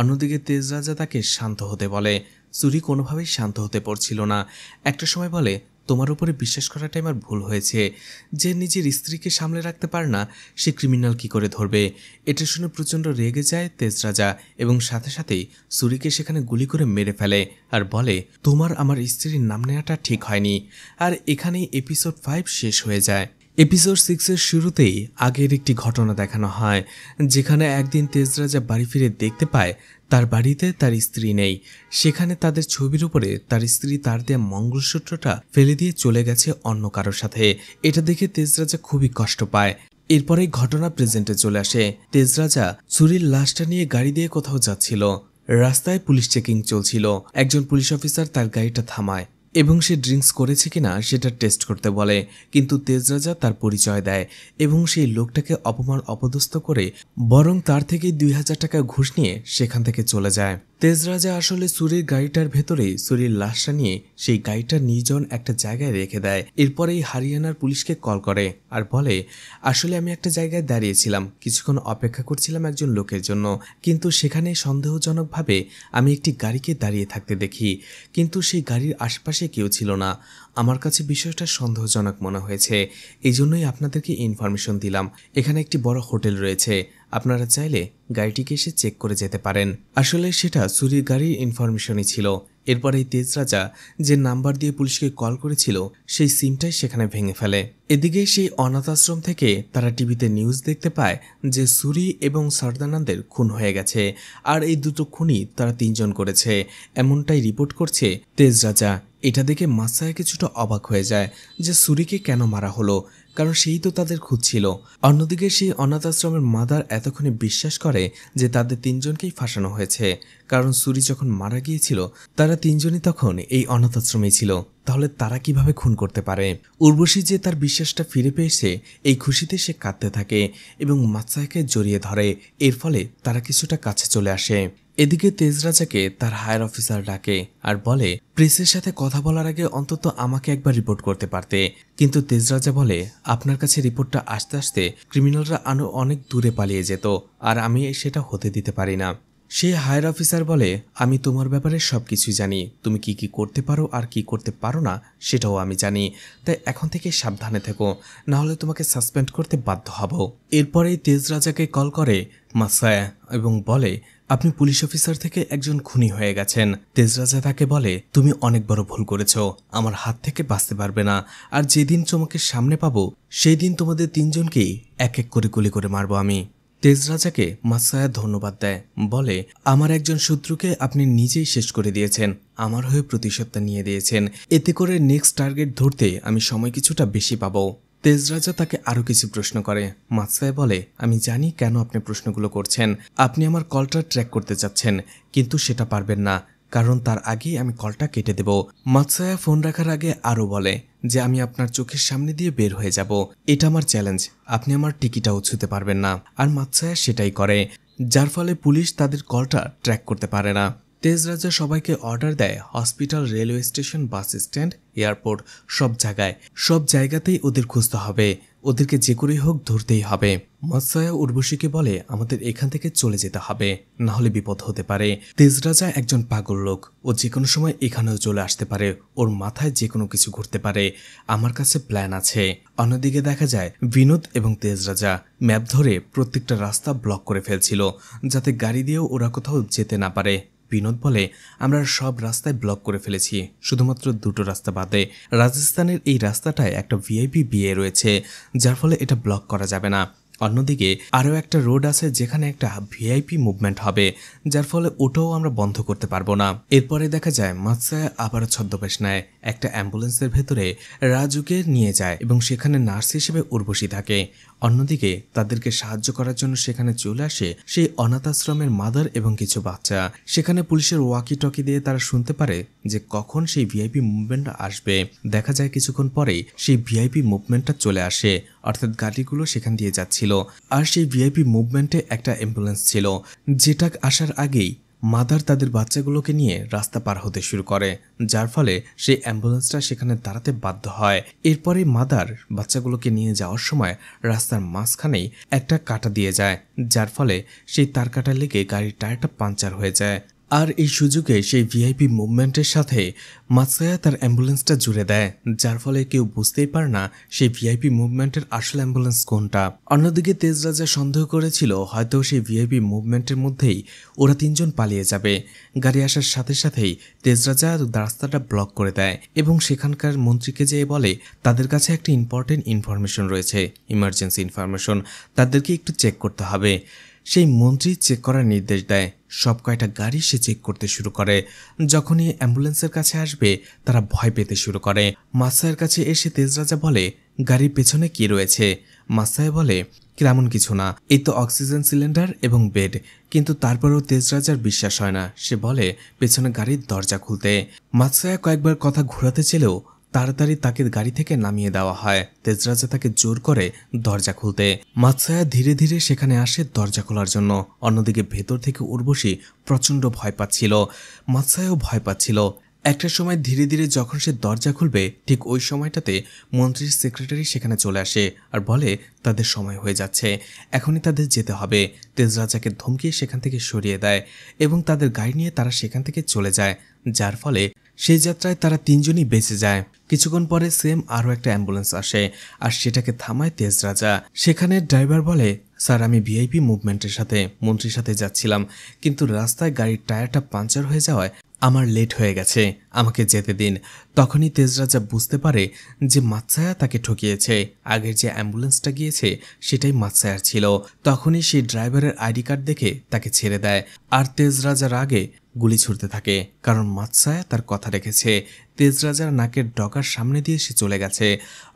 অন্যদিকে তেজরাজা তাকে শান্ত হতে বলে সুরি কোনোভাবেই শান্ত হতে পারছিল না একটা সময় বলে তোমার উপরে বিশ্বাস করাটাই আমার ভুল হয়েছে যে নিজের স্ত্রীকে সামলে রাখতে পারে না সে ক্রিমিনাল কি করে ধরবে এটা শুনে প্রচণ্ড রেগে যায় তেজরাজা এবং সাথে সাথেই সুরিকে সেখানে গুলি করে মেরে ফেলে আর বলে তোমার আমার স্ত্রীর নাম নেওয়াটা ঠিক হয়নি আর এখানেই এপিসোড ফাইভ শেষ হয়ে যায় এপিসোড সিক্সের শুরুতেই আগের একটি ঘটনা দেখানো হয় যেখানে একদিন তেজরাজা বাড়ি ফিরে দেখতে পায় তার বাড়িতে তার স্ত্রী নেই সেখানে তাদের ছবির উপরে তার স্ত্রী তার দেয়া মঙ্গলসূত্রটা ফেলে দিয়ে চলে গেছে অন্য কারোর সাথে এটা দেখে তেজরাজা খুবই কষ্ট পায় এরপরে ঘটনা প্রেজেন্টে চলে আসে তেজরাজা চুরির লাশটা নিয়ে গাড়ি দিয়ে কোথাও যাচ্ছিল রাস্তায় পুলিশ চেকিং চলছিল একজন পুলিশ অফিসার তার গাড়িটা থামায় এবং সে ড্রিঙ্কস করেছে কিনা সেটা টেস্ট করতে বলে কিন্তু তেজরাজা তার পরিচয় দেয় এবং সেই লোকটাকে অপমান অপদস্থ করে বরং তার থেকে দুই হাজার টাকা ঘুষ নিয়ে সেখান থেকে চলে যায় তেজরাজা আসলে সুরির গাড়িটার ভেতরে সুরির লাশটা নিয়ে সেই গাড়িটা নির্জন একটা জায়গায় রেখে দেয় এরপরেই হারিয়ানার পুলিশকে কল করে আর বলে আসলে আমি একটা জায়গায় দাঁড়িয়েছিলাম কিছুক্ষণ অপেক্ষা করছিলাম একজন লোকের জন্য কিন্তু সেখানে সন্দেহজনকভাবে আমি একটি গাড়িকে দাঁড়িয়ে থাকতে দেখি কিন্তু সেই গাড়ির আশপাশে কেউ ছিল না আমার কাছে বিষয়টা সন্দেহজনক মনে হয়েছে এই জন্যই আপনাদেরকে ইনফরমেশন দিলাম এখানে একটি বড় হোটেল রয়েছে আপনারা চাইলে গাড়িটিকে এসে চেক করে যেতে পারেন আসলে সেটা সুরির গাড়ির ইনফরমেশনই ছিল এরপর এই তেজরাজা যে নাম্বার দিয়ে পুলিশকে কল করেছিল সেই সিমটাই সেখানে ভেঙে ফেলে এদিকে সেই অনাথ আশ্রম থেকে তারা টিভিতে নিউজ দেখতে পায় যে সুরি এবং সর্দানন্দের খুন হয়ে গেছে আর এই দুটো খুনই তারা তিনজন করেছে এমনটাই রিপোর্ট করছে তেজরাজা এটা দেখে মাসায় কিছুটা অবাক হয়ে যায় যে সুরিকে কেন মারা হলো কারণ সেই তো তাদের খুঁজছিল অন্যদিকে সেই অনাথ আশ্রমের মাদার এতক্ষণে বিশ্বাস করে যে তাদের তিনজনকেই ফাঁসানো হয়েছে কারণ সুরি যখন মারা গিয়েছিল তারা তিনজনই তখন এই অনাথ আশ্রমেই ছিল তাহলে তারা কিভাবে খুন করতে পারে উর্বশী যে তার বিশ্বাসটা ফিরে পেয়েছে এই খুশিতে সে কাঁদতে থাকে এবং মাতসাহকে জড়িয়ে ধরে এর ফলে তারা কিছুটা কাছে চলে আসে এদিকে তেজরাজাকে তার হায়ার অফিসার ডাকে আর বলে প্রেসের সাথে কথা বলার আগে অন্তত আমাকে একবার রিপোর্ট করতে পারতে কিন্তু তেজরাজা বলে আপনার কাছে রিপোর্টটা আসতে আসতে ক্রিমিনালরা আরো অনেক দূরে পালিয়ে যেত আর আমি সেটা হতে দিতে পারি না সে হায়ার অফিসার বলে আমি তোমার ব্যাপারে সব কিছুই জানি তুমি কি কি করতে পারো আর কি করতে পারো না সেটাও আমি জানি তাই এখন থেকে সাবধানে থেকো না হলে তোমাকে সাসপেন্ড করতে বাধ্য হব এরপরেই তেজরাজাকে কল করে মাসায়া এবং বলে আপনি পুলিশ অফিসার থেকে একজন খুনি হয়ে গেছেন তেজরাজা তাকে বলে তুমি অনেক বড় ভুল করেছ আমার হাত থেকে বাঁচতে পারবে না আর যেদিন তোমাকে সামনে পাবো সেই দিন তোমাদের তিনজনকেই এক এক করে গুলি করে মারবো আমি তেজরাজাকে মাসায়া ধন্যবাদ দেয় বলে আমার একজন শত্রুকে আপনি নিজেই শেষ করে দিয়েছেন আমার হয়ে প্রতিশোধটা নিয়ে দিয়েছেন এতে করে নেক্সট টার্গেট ধরতে আমি সময় কিছুটা বেশি পাবো তেজরাজা তাকে আরও কিছু প্রশ্ন করে মাতসায় বলে আমি জানি কেন আপনি প্রশ্নগুলো করছেন আপনি আমার কলটা ট্র্যাক করতে চাচ্ছেন কিন্তু সেটা পারবেন না কারণ তার আগেই আমি কলটা কেটে দেব মাতসায়া ফোন রাখার আগে আরও বলে যে আমি আপনার চোখের সামনে দিয়ে বের হয়ে যাব এটা আমার চ্যালেঞ্জ আপনি আমার টিকিটাও ছুতে পারবেন না আর মাতসায়া সেটাই করে যার ফলে পুলিশ তাদের কলটা ট্র্যাক করতে পারে না তেজরাজা সবাইকে অর্ডার দেয় hospital railway station bus stand airport সব জায়গায় সব জায়গাতেই ওদের খুঁজতে হবে ওদেরকে যে করেই হোক ধরতেই হবে মৎসয়া উর্বশীকে বলে আমাদের এখান থেকে চলে যেতে হবে না হলে বিপদ হতে পারে তেজরাজা একজন পাগল লোক ও যে কোনো সময় এখানেও চলে আসতে পারে ওর মাথায় যে কোনো কিছু ঘুরতে পারে আমার কাছে প্ল্যান আছে অন্যদিকে দেখা যায় বিনোদ এবং তেজরাজা ম্যাপ ধরে প্রত্যেকটা রাস্তা ব্লক করে ফেলছিল যাতে গাড়ি দিয়েও ওরা কোথাও যেতে না পারে বিনোদ বলে আমরা সব রাস্তায় ব্লক করে ফেলেছি শুধুমাত্র দুটো রাস্তা বাদে রাজস্থানের এই রাস্তাটায় একটা ভিআইপি বিয়ে রয়েছে যার ফলে এটা ব্লক করা যাবে না অন্যদিকে আরও একটা রোড আছে যেখানে একটা ভিআইপি মুভমেন্ট হবে যার ফলে ওটাও আমরা বন্ধ করতে পারবো না এরপরে দেখা যায় মাতসায় আবার ছদ্মবেশ নেয় একটা অ্যাম্বুলেন্সের ভেতরে রাজুকে নিয়ে যায় এবং সেখানে নার্স হিসেবে উর্বশী থাকে অন্যদিকে তাদেরকে সাহায্য করার জন্য সেখানে চলে আসে সেই অনাথ আশ্রমের মাদার এবং কিছু বাচ্চা সেখানে পুলিশের ওয়াকি টকি দিয়ে তারা শুনতে পারে যে কখন সেই ভিআইপি মুভমেন্টটা আসবে দেখা যায় কিছুক্ষণ পরেই সেই ভিআইপি মুভমেন্টটা চলে আসে অর্থাৎ গাড়িগুলো সেখান দিয়ে যাচ্ছিল আর সেই ভিআইপি মুভমেন্টে একটা অ্যাম্বুলেন্স ছিল যেটা আসার আগেই মাদার তাদের বাচ্চাগুলোকে নিয়ে রাস্তা পার হতে শুরু করে যার ফলে সেই অ্যাম্বুলেন্সটা সেখানে দাঁড়াতে বাধ্য হয় এরপরে মাদার বাচ্চাগুলোকে নিয়ে যাওয়ার সময় রাস্তার মাঝখানেই একটা কাটা দিয়ে যায় যার ফলে সেই তার কাটা লেগে গাড়ির টায়ারটা পাঞ্চার হয়ে যায় আর এই সুযোগে সেই ভিআইপি মুভমেন্টের সাথে মাসায়া তার অ্যাম্বুলেন্সটা জুড়ে দেয় যার ফলে কেউ বুঝতেই পারে না সেই ভিআইপি মুভমেন্টের আসল অ্যাম্বুলেন্স কোনটা অন্যদিকে তেজরাজা সন্দেহ করেছিল হয়তো সেই ভিআইপি মুভমেন্টের মধ্যেই ওরা তিনজন পালিয়ে যাবে গাড়ি আসার সাথে সাথেই তেজরাজা রাস্তাটা ব্লক করে দেয় এবং সেখানকার মন্ত্রীকে যেয়ে বলে তাদের কাছে একটা ইম্পর্টেন্ট ইনফরমেশন রয়েছে ইমার্জেন্সি ইনফরমেশন তাদেরকে একটু চেক করতে হবে সেই মন্ত্রী চেক করার নির্দেশ দেয় সব কয়টা গাড়ি সে চেক করতে শুরু করে যখনই অ্যাম্বুলেন্সের কাছে আসবে তারা ভয় পেতে শুরু করে মাসায়ের কাছে এসে তেজরাজা বলে গাড়ির পেছনে কি রয়েছে মাসায় বলে কেমন কিছু না এই তো অক্সিজেন সিলিন্ডার এবং বেড কিন্তু তারপরেও তেজরাজার বিশ্বাস হয় না সে বলে পেছনে গাড়ির দরজা খুলতে মাসায়া কয়েকবার কথা ঘোরাতে চেলেও তাড়াতাড়ি তাকে গাড়ি থেকে নামিয়ে দেওয়া হয় তেজরাজা তাকে জোর করে দরজা খুলতে মাতসায়া ধীরে ধীরে সেখানে আসে দরজা খোলার জন্য অন্যদিকে ভেতর থেকে উর্বশী প্রচণ্ড ভয় পাচ্ছিল মাতসায়াও ভয় পাচ্ছিল একটা সময় ধীরে ধীরে যখন সে দরজা খুলবে ঠিক ওই সময়টাতে মন্ত্রীর সেক্রেটারি সেখানে চলে আসে আর বলে তাদের সময় হয়ে যাচ্ছে এখনই তাদের যেতে হবে তেজরাজাকে ধমকিয়ে সেখান থেকে সরিয়ে দেয় এবং তাদের গাড়ি নিয়ে তারা সেখান থেকে চলে যায় যার ফলে সেই যাত্রায় তারা তিনজনই বেঁচে যায় কিছুক্ষণ পরে সেম আরও একটা অ্যাম্বুলেন্স আসে আর সেটাকে থামায় তেজ রাজা সেখানে ড্রাইভার বলে স্যার আমি ভিআইপি মুভমেন্টের সাথে মন্ত্রীর সাথে যাচ্ছিলাম কিন্তু রাস্তায় গাড়ির টায়ারটা পাঞ্চার হয়ে যাওয়ায় আমার লেট হয়ে গেছে আমাকে যেতে দিন তখনই তেজরাজা বুঝতে পারে যে মাতসায়া তাকে ঠকিয়েছে আগের যে অ্যাম্বুলেন্সটা গিয়েছে সেটাই মাতসায়ার ছিল তখনই সেই ড্রাইভারের আইডি কার্ড দেখে তাকে ছেড়ে দেয় আর তেজরাজার আগে গুলি ছুটতে থাকে কারণ মাতসায়া তার কথা রেখেছে তেজরাজার নাকের ডগার সামনে দিয়ে সে চলে গেছে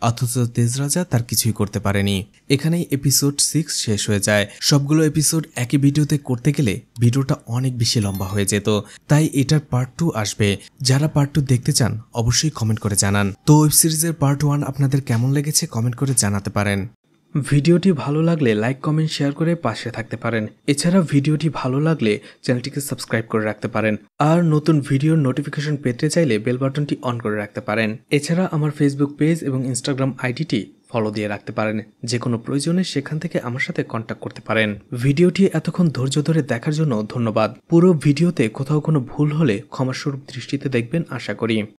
অথচ তেজরাজা তার কিছুই করতে পারেনি এখানেই এপিসোড সিক্স শেষ হয়ে যায় সবগুলো এপিসোড একই ভিডিওতে করতে গেলে ভিডিওটা অনেক বেশি লম্বা হয়ে যেত তাই এটার পার্ট টু আসবে যারা পার্ট টু দেখতে চান অবশ্যই কমেন্ট করে জানান তো ওয়েব সিরিজের পার্ট ওয়ান আপনাদের কেমন লেগেছে কমেন্ট করে জানাতে পারেন ভিডিওটি ভালো লাগলে লাইক কমেন্ট শেয়ার করে পাশে থাকতে পারেন এছাড়া ভিডিওটি ভালো লাগলে চ্যানেলটিকে সাবস্ক্রাইব করে রাখতে পারেন আর নতুন ভিডিওর নোটিফিকেশন পেতে চাইলে বেল বাটনটি অন করে রাখতে পারেন এছাড়া আমার ফেসবুক পেজ এবং ইনস্টাগ্রাম আইডিটি ফলো দিয়ে রাখতে পারেন যে কোনো প্রয়োজনে সেখান থেকে আমার সাথে কন্ট্যাক্ট করতে পারেন ভিডিওটি এতক্ষণ ধৈর্য ধরে দেখার জন্য ধন্যবাদ পুরো ভিডিওতে কোথাও কোনো ভুল হলে ক্ষমাস্বরূপ দৃষ্টিতে দেখবেন আশা করি